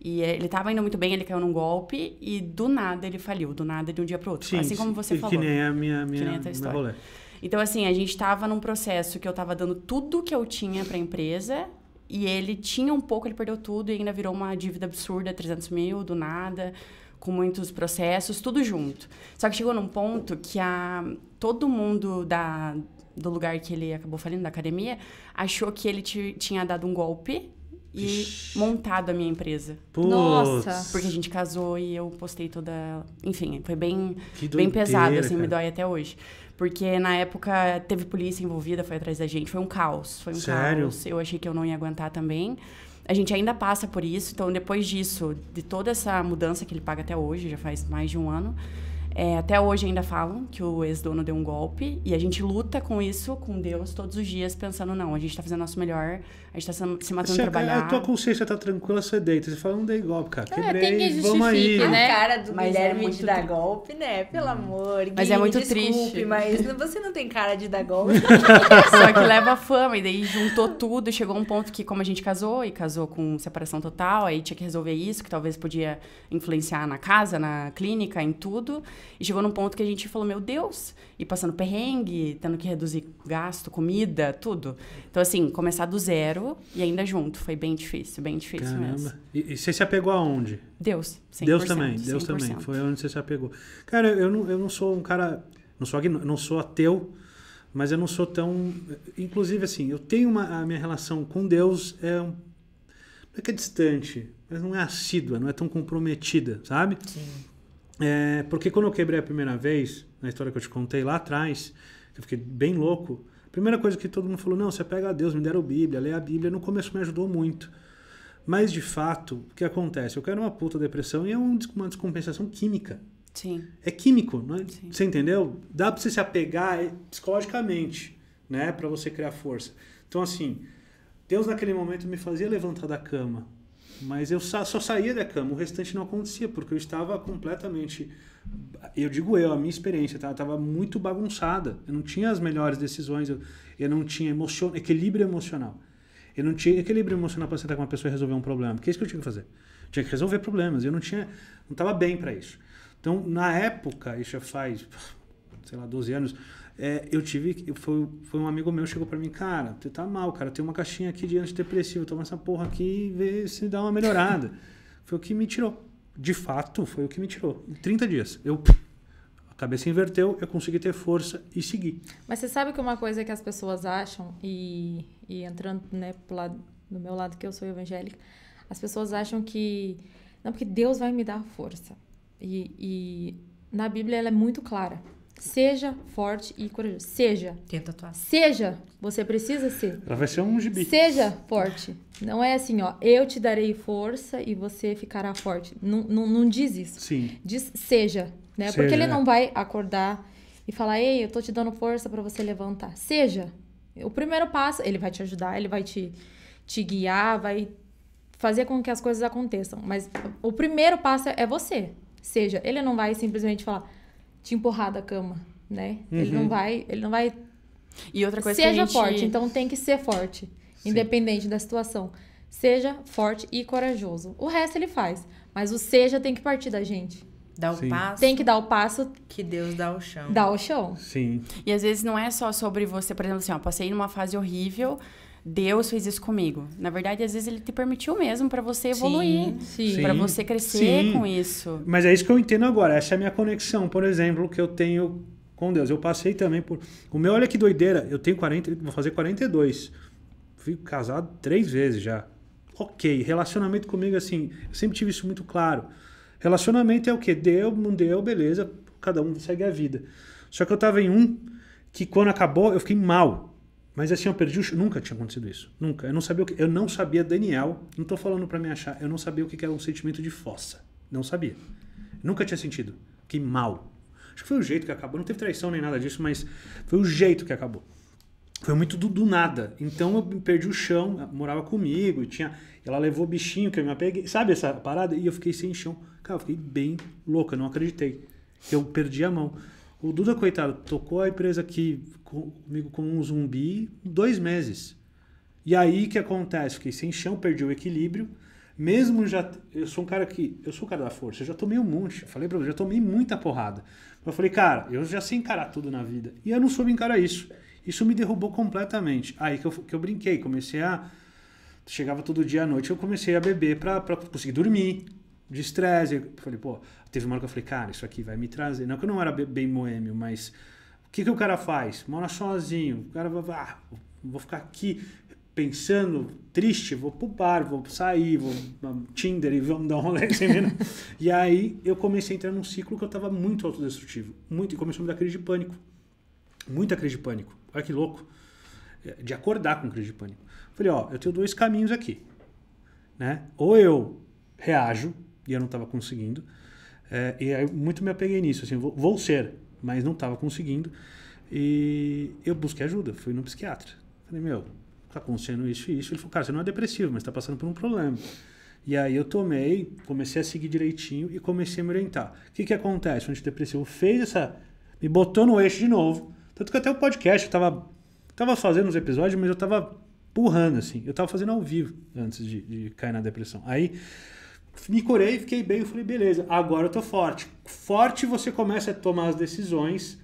e ele estava indo muito bem, ele caiu num golpe e do nada ele faliu, do nada de um dia para outro. Sim, assim como você sim, falou. Que nem é a minha, minha, que nem é a tua história. Então, assim, a gente estava num processo que eu estava dando tudo que eu tinha para a empresa e ele tinha um pouco, ele perdeu tudo e ainda virou uma dívida absurda, 300 mil, do nada, com muitos processos, tudo junto. Só que chegou num ponto que a, todo mundo da, do lugar que ele acabou falando da academia, achou que ele tinha dado um golpe e Ixi. montado a minha empresa. Nossa! Porque a gente casou e eu postei toda. Enfim, foi bem, doideira, bem pesado, assim, cara. me dói até hoje. Porque na época teve polícia envolvida, foi atrás da gente, foi um caos. Foi um Sério? caos. Eu achei que eu não ia aguentar também. A gente ainda passa por isso, então depois disso, de toda essa mudança que ele paga até hoje, já faz mais de um ano. É, até hoje ainda falam que o ex-dono deu um golpe e a gente luta com isso, com Deus, todos os dias, pensando, não, a gente está fazendo o nosso melhor, a gente tá se matando se a, trabalhar. A tua consciência tá tranquila, você deita. Você fala, não dei golpe, cara. É, quebrei, é, tem que vamos aí. Né? A cara do mas Guilherme é muito... de dar golpe, né? Pelo hum. amor. Mas é Guilherme, é muito desculpe, triste. mas você não tem cara de dar golpe. *laughs* *laughs* Só que leva fama. E daí juntou tudo. Chegou um ponto que, como a gente casou, e casou com separação total, aí tinha que resolver isso, que talvez podia influenciar na casa, na clínica, em tudo. E chegou num ponto que a gente falou, meu Deus. E passando perrengue, tendo que reduzir gasto, comida, tudo. Então, assim, começar do zero e ainda junto. Foi bem difícil, bem difícil Caramba. mesmo. E, e você se apegou aonde? Deus, 100%. Deus também, Deus 100%. também. Foi onde você se apegou. Cara, eu não, eu não sou um cara... Não sou, não sou ateu, mas eu não sou tão... Inclusive, assim, eu tenho uma... A minha relação com Deus é... Um, não é que é distante, mas não é assídua, não é tão comprometida, sabe? Sim. É, porque quando eu quebrei a primeira vez, na história que eu te contei lá atrás, eu fiquei bem louco Primeira coisa que todo mundo falou, não, você pega a Deus, me deram a Bíblia, lê a Bíblia. No começo me ajudou muito. Mas, de fato, o que acontece? Eu quero uma puta depressão e é uma descompensação química. Sim. É químico, não é? Sim. Você entendeu? Dá pra você se apegar é, psicologicamente, né? para você criar força. Então, assim, Deus naquele momento me fazia levantar da cama mas eu só, só saía da cama, o restante não acontecia, porque eu estava completamente. Eu digo eu, a minha experiência, tá? estava muito bagunçada. Eu não tinha as melhores decisões, eu, eu não tinha emocion, equilíbrio emocional. Eu não tinha equilíbrio emocional para sentar com uma pessoa e resolver um problema. Porque é isso que eu tinha que fazer. Eu tinha que resolver problemas. Eu não tinha, não estava bem para isso. Então, na época, isso já faz, sei lá, 12 anos, é, eu tive. Foi, foi um amigo meu chegou para mim, cara, tu tá mal, cara, tem uma caixinha aqui de antidepressivo, toma essa porra aqui e vê se dá uma melhorada. *laughs* foi o que me tirou. De fato, foi o que me tirou. Em 30 dias. Eu. A cabeça inverteu, eu consegui ter força e seguir. Mas você sabe que uma coisa que as pessoas acham, e, e entrando né, pro lado, do meu lado, que eu sou evangélica, as pessoas acham que. Não, porque Deus vai me dar força. E, e na Bíblia ela é muito clara Seja forte e corajoso. Seja. Tenta atuar. Seja. Você precisa ser. Ela vai ser um gibi. Seja forte. Não é assim, ó. Eu te darei força e você ficará forte. Não, não, não diz isso. Sim. Diz seja. Né? Seja. Porque ele é. não vai acordar e falar, ei, eu tô te dando força para você levantar. Seja. O primeiro passo, ele vai te ajudar, ele vai te, te guiar, vai fazer com que as coisas aconteçam. Mas o primeiro passo é você. Seja. Ele não vai simplesmente falar te empurrar da cama, né? Uhum. Ele não uhum. vai, ele não vai. E outra coisa seja que a gente... forte, então tem que ser forte, Sim. independente da situação. Seja forte e corajoso. O resto ele faz, mas o seja tem que partir da gente. Dá o Sim. passo. Tem que dar o passo. Que Deus dá o chão. Dá o chão. Sim. E às vezes não é só sobre você, por exemplo, assim, ó, passei numa fase horrível, Deus fez isso comigo. Na verdade, às vezes ele te permitiu mesmo para você evoluir, para você crescer sim. com isso. Mas é isso que eu entendo agora. Essa é a minha conexão, por exemplo, que eu tenho com Deus. Eu passei também por. O meu, olha que doideira, eu tenho 40, vou fazer 42. Fui casado três vezes já. Ok, relacionamento comigo assim, eu sempre tive isso muito claro. Relacionamento é o que? Deu, não deu, beleza, cada um segue a vida. Só que eu tava em um que quando acabou eu fiquei mal. Mas assim, eu perdi o Nunca tinha acontecido isso. Nunca. Eu não sabia o que. Eu não sabia, Daniel, não tô falando para me achar, eu não sabia o que era um sentimento de fossa. Não sabia. Nunca tinha sentido. Que mal. Acho que foi o jeito que acabou. Não teve traição nem nada disso, mas foi o jeito que acabou. Foi muito do, do nada. Então eu perdi o chão, morava comigo, tinha. Ela levou o bichinho que eu me apeguei. Sabe essa parada? E eu fiquei sem chão. Cara, eu fiquei bem louca, não acreditei. que Eu perdi a mão. O Duda, coitado, tocou a empresa aqui comigo como um zumbi dois meses. E aí que acontece? Fiquei sem chão, perdi o equilíbrio. Mesmo já. Eu sou um cara que. Eu sou um cara da força, eu já tomei um monte. falei pra você, já tomei muita porrada. Eu falei, cara, eu já sei encarar tudo na vida. E eu não soube encarar isso. Isso me derrubou completamente. Aí que eu, que eu brinquei, comecei a. Chegava todo dia à noite, eu comecei a beber pra, pra conseguir dormir de estresse. Falei, pô, teve uma hora que eu falei, cara, isso aqui vai me trazer. Não que eu não era bem moêmio, mas o que, que o cara faz? Mora sozinho, o cara vai, ah, vou ficar aqui pensando, triste, vou pro bar, vou sair, vou Tinder e vamos dar um rolê. *laughs* e aí eu comecei a entrar num ciclo que eu tava muito autodestrutivo, muito, e começou a me dar crise de pânico. Muita crise de pânico. Olha que louco. De acordar com crise de pânico. Falei, ó, eu tenho dois caminhos aqui. Né? Ou eu reajo, e eu não estava conseguindo. É, e aí muito me apeguei nisso, assim, vou, vou ser, mas não estava conseguindo. E eu busquei ajuda, fui no psiquiatra. Falei, meu, está acontecendo isso e isso. Ele falou, cara, você não é depressivo, mas está passando por um problema. E aí eu tomei, comecei a seguir direitinho e comecei a me orientar. O que, que acontece? O antidepressivo fez essa. me botou no eixo de novo. Tanto que até o podcast eu estava tava fazendo os episódios, mas eu estava empurrando, assim. Eu estava fazendo ao vivo antes de, de cair na depressão. Aí me curei, fiquei bem, eu falei, beleza, agora eu tô forte. Forte você começa a tomar as decisões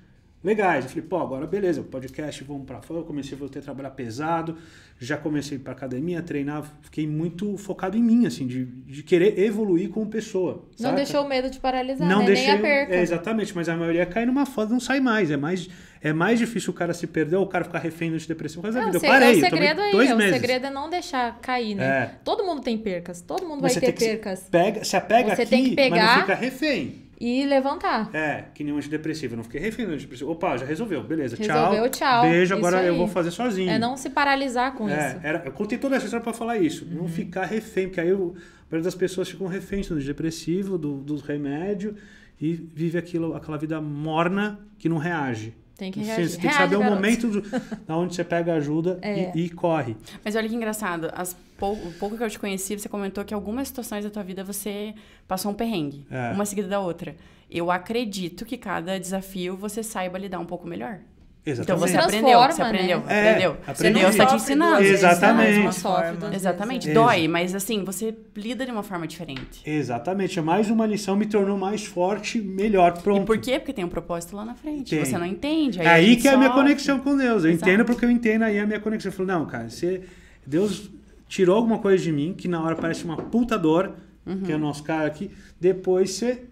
legais. Eu falei, pô, agora beleza, podcast, vamos para fora. Eu comecei, voltei a trabalhar pesado, já comecei para academia, treinar, fiquei muito focado em mim, assim, de, de querer evoluir como pessoa. Não saca? deixou o medo de paralisar, não né? deixei, nem a perca. É, exatamente, mas a maioria cai numa foda não sai mais. É mais é mais difícil o cara se perder ou o cara ficar refém de depressão por causa da vida. Eu parei, é o segredo eu aí, é meses. O segredo é não deixar cair, né? É. Todo mundo tem percas, todo mundo mas vai ter percas. Pega, se apega você aqui, tem que pegar, mas não fica refém. E levantar. É, que nem um antidepressivo. Eu não fiquei refém do antidepressivo. Opa, já resolveu. Beleza, resolveu, tchau. tchau. Beijo, agora eu vou fazer sozinho. É não se paralisar com é, isso. Era, eu contei toda essa história pra falar isso. Uhum. Não ficar refém, porque aí eu, a maioria das pessoas ficam reféns do antidepressivo, do, do remédio e vive aquilo, aquela vida morna que não reage. Tem que reagir. Você tem que saber o momento do, onde você pega ajuda *laughs* é. e, e, corre. Mas olha que engraçado. As pou, o pouco que eu te conheci, você comentou que algumas situações da tua vida você passou um perrengue. É. Uma seguida da outra. Eu acredito que cada desafio você saiba lidar um pouco melhor. Exatamente. Então você aprendeu, você aprendeu, né? aprendeu. É, aprendeu. está te ensinando. Né? Exatamente. Exatamente. Exatamente. Dói, mas assim, você lida de uma forma diferente. Exatamente. Mais uma lição me tornou mais forte, melhor, pronto. E por quê? Porque tem um propósito lá na frente. Tem. Você não entende. Aí, aí que é a minha conexão com Deus. Eu Exato. entendo porque eu entendo aí é a minha conexão. Eu falo, não, cara, você... Deus tirou alguma coisa de mim, que na hora parece uma puta dor, uhum. que é o uhum. nosso cara aqui. Depois você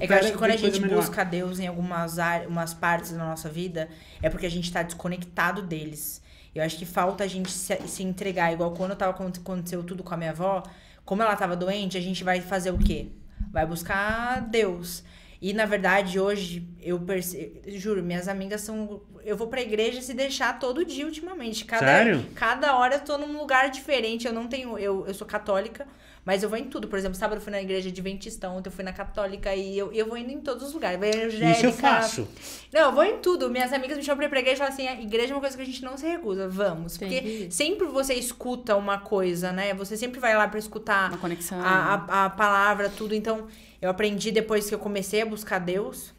é que eu acho que quando a gente busca Deus em algumas áreas, partes da nossa vida, é porque a gente está desconectado deles. Eu acho que falta a gente se, se entregar. Igual quando tava, aconteceu tudo com a minha avó, como ela tava doente, a gente vai fazer o quê? Vai buscar Deus. E na verdade, hoje, eu percebo, juro, minhas amigas são. Eu vou pra igreja se deixar todo dia ultimamente. Cada, Sério? cada hora eu tô num lugar diferente. Eu não tenho. Eu, eu sou católica, mas eu vou em tudo. Por exemplo, sábado eu fui na igreja adventista, ontem eu fui na católica e eu, eu vou indo em todos os lugares. Isso eu faço. Não, eu vou em tudo. Minhas amigas me chamam pra ir pra igreja e falam assim: a igreja é uma coisa que a gente não se recusa. Vamos. Sim. Porque sempre você escuta uma coisa, né? Você sempre vai lá pra escutar uma conexão, a, a, a palavra, tudo. Então, eu aprendi depois que eu comecei a buscar Deus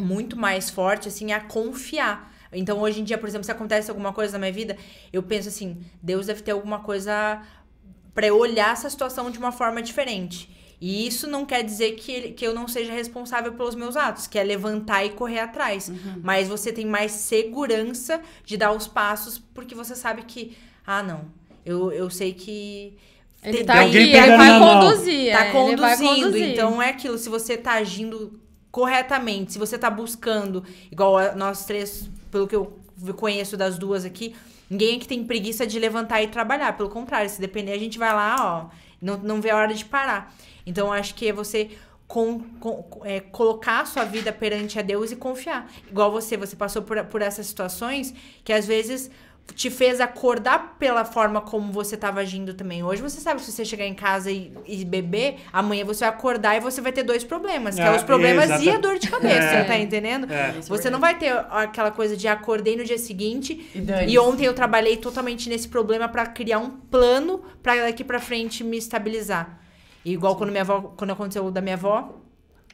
muito mais forte, assim, a confiar. Então, hoje em dia, por exemplo, se acontece alguma coisa na minha vida, eu penso assim: Deus deve ter alguma coisa para eu olhar essa situação de uma forma diferente. E isso não quer dizer que, que eu não seja responsável pelos meus atos, que é levantar e correr atrás. Uhum. Mas você tem mais segurança de dar os passos, porque você sabe que, ah, não, eu, eu sei que. Ele tá aí, ele vai conduzir. É, tá conduzindo. conduzir. Então é aquilo, se você tá agindo corretamente, se você tá buscando, igual nós três, pelo que eu conheço das duas aqui, Ninguém aqui tem preguiça de levantar e trabalhar. Pelo contrário, se depender, a gente vai lá, ó, não, não vê a hora de parar. Então, acho que é você com, com, é, colocar a sua vida perante a Deus e confiar. Igual você, você passou por, por essas situações que às vezes te fez acordar pela forma como você estava agindo também. Hoje você sabe que se você chegar em casa e, e, beber, amanhã você vai acordar e você vai ter dois problemas, que é, é os problemas exatamente. e a dor de cabeça, *laughs* é. tá entendendo? É. Você não vai ter aquela coisa de ah, acordei no dia seguinte e, e ontem eu trabalhei totalmente nesse problema para criar um plano para daqui para frente me estabilizar. Igual Sim. quando minha avó, quando aconteceu o da minha avó,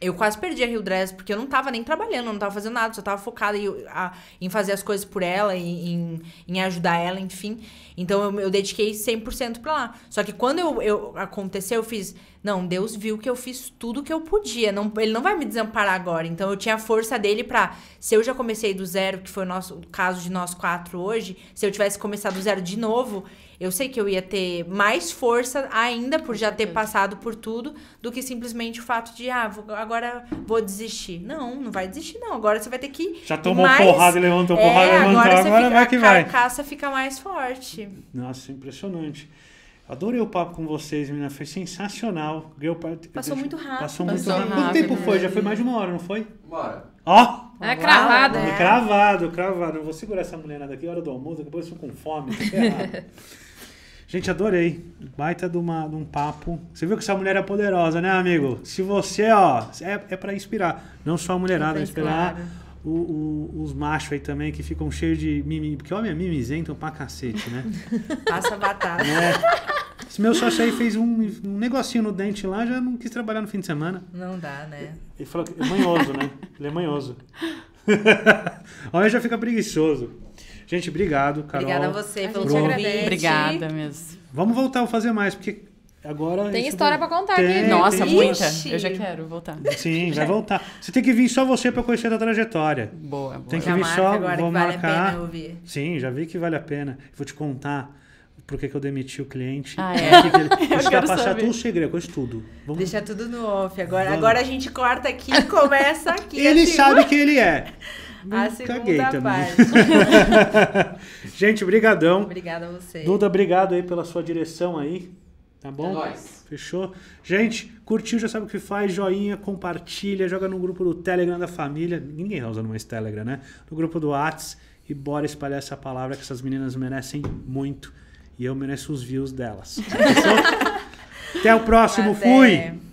eu quase perdi a Rio Dress, porque eu não tava nem trabalhando, não tava fazendo nada, só tava focada em, a, em fazer as coisas por ela, em, em, ajudar ela, enfim. Então eu, eu dediquei 100% pra lá. Só que quando eu, eu aconteceu, eu fiz. Não, Deus viu que eu fiz tudo o que eu podia. Não, ele não vai me desamparar agora. Então eu tinha a força dele pra. Se eu já comecei do zero, que foi o, nosso, o caso de nós quatro hoje, se eu tivesse começado do zero de novo, eu sei que eu ia ter mais força ainda por já ter passado por tudo do que simplesmente o fato de, ah, vou, agora vou desistir. Não, não vai desistir, não. Agora você vai ter que. Já tomou mais... porrada e levantou é, porrada e levantou. Agora, agora fica, vai que vai. A caça fica mais forte. Nossa, impressionante. Adorei o papo com vocês, menina. Foi sensacional. Eu, passou muito rápido. Passou, muito rápido. rápido. Quanto tempo né? foi? Já foi mais de uma hora, não foi? Uma hora. Ó! Oh! É cravado. É. Cravado, cravado. Eu vou segurar essa mulherada aqui, hora do almoço, depois eu estou com fome. *laughs* Gente, adorei. Baita de, uma, de um papo. Você viu que essa mulher é poderosa, né, amigo? Se você, ó, é, é para inspirar. Não só a mulherada, é então, inspirar o, o, os machos aí também, que ficam cheios de mimimi. Porque homem é mimizentam pra cacete, né? *laughs* Passa batata. É. Esse meu sócio aí fez um, um, negocinho no dente lá, já não quis trabalhar no fim de semana. Não dá, né? Ele falou que é manhoso, né? Ele é manhoso. *laughs* Olha, já fica preguiçoso. Gente, obrigado, Carol. Obrigada a você pelo convite. Obrigada mesmo. Vamos voltar a fazer mais, porque Agora tem história vai... para contar tem, aqui. Nossa, tem muita. Eu já quero voltar. Sim, vai voltar. Você tem que vir só você para conhecer a trajetória. Boa, boa. Tem que já vir só, agora vou vale marcar. a pena ouvir. Sim, já vi que vale a pena. Vou te contar por que, eu demiti o cliente. Ah, *laughs* é? Ele, *laughs* eu quero passar todo o segredo, com tudo. Vamos... Deixar tudo no off. Agora, agora a gente corta aqui e começa aqui. ele assim. sabe quem ele é. *laughs* a segunda caguei parte. *laughs* gente, brigadão. Obrigada a você. Duda, obrigado aí pela sua direção aí. Tá bom? É Fechou? Gente, curtiu, já sabe o que faz. Joinha, compartilha, joga no grupo do Telegram da família. Ninguém tá usando mais Telegram, né? No grupo do Whats. E bora espalhar essa palavra que essas meninas merecem muito. E eu mereço os views delas. *laughs* Até o próximo. Até. Fui!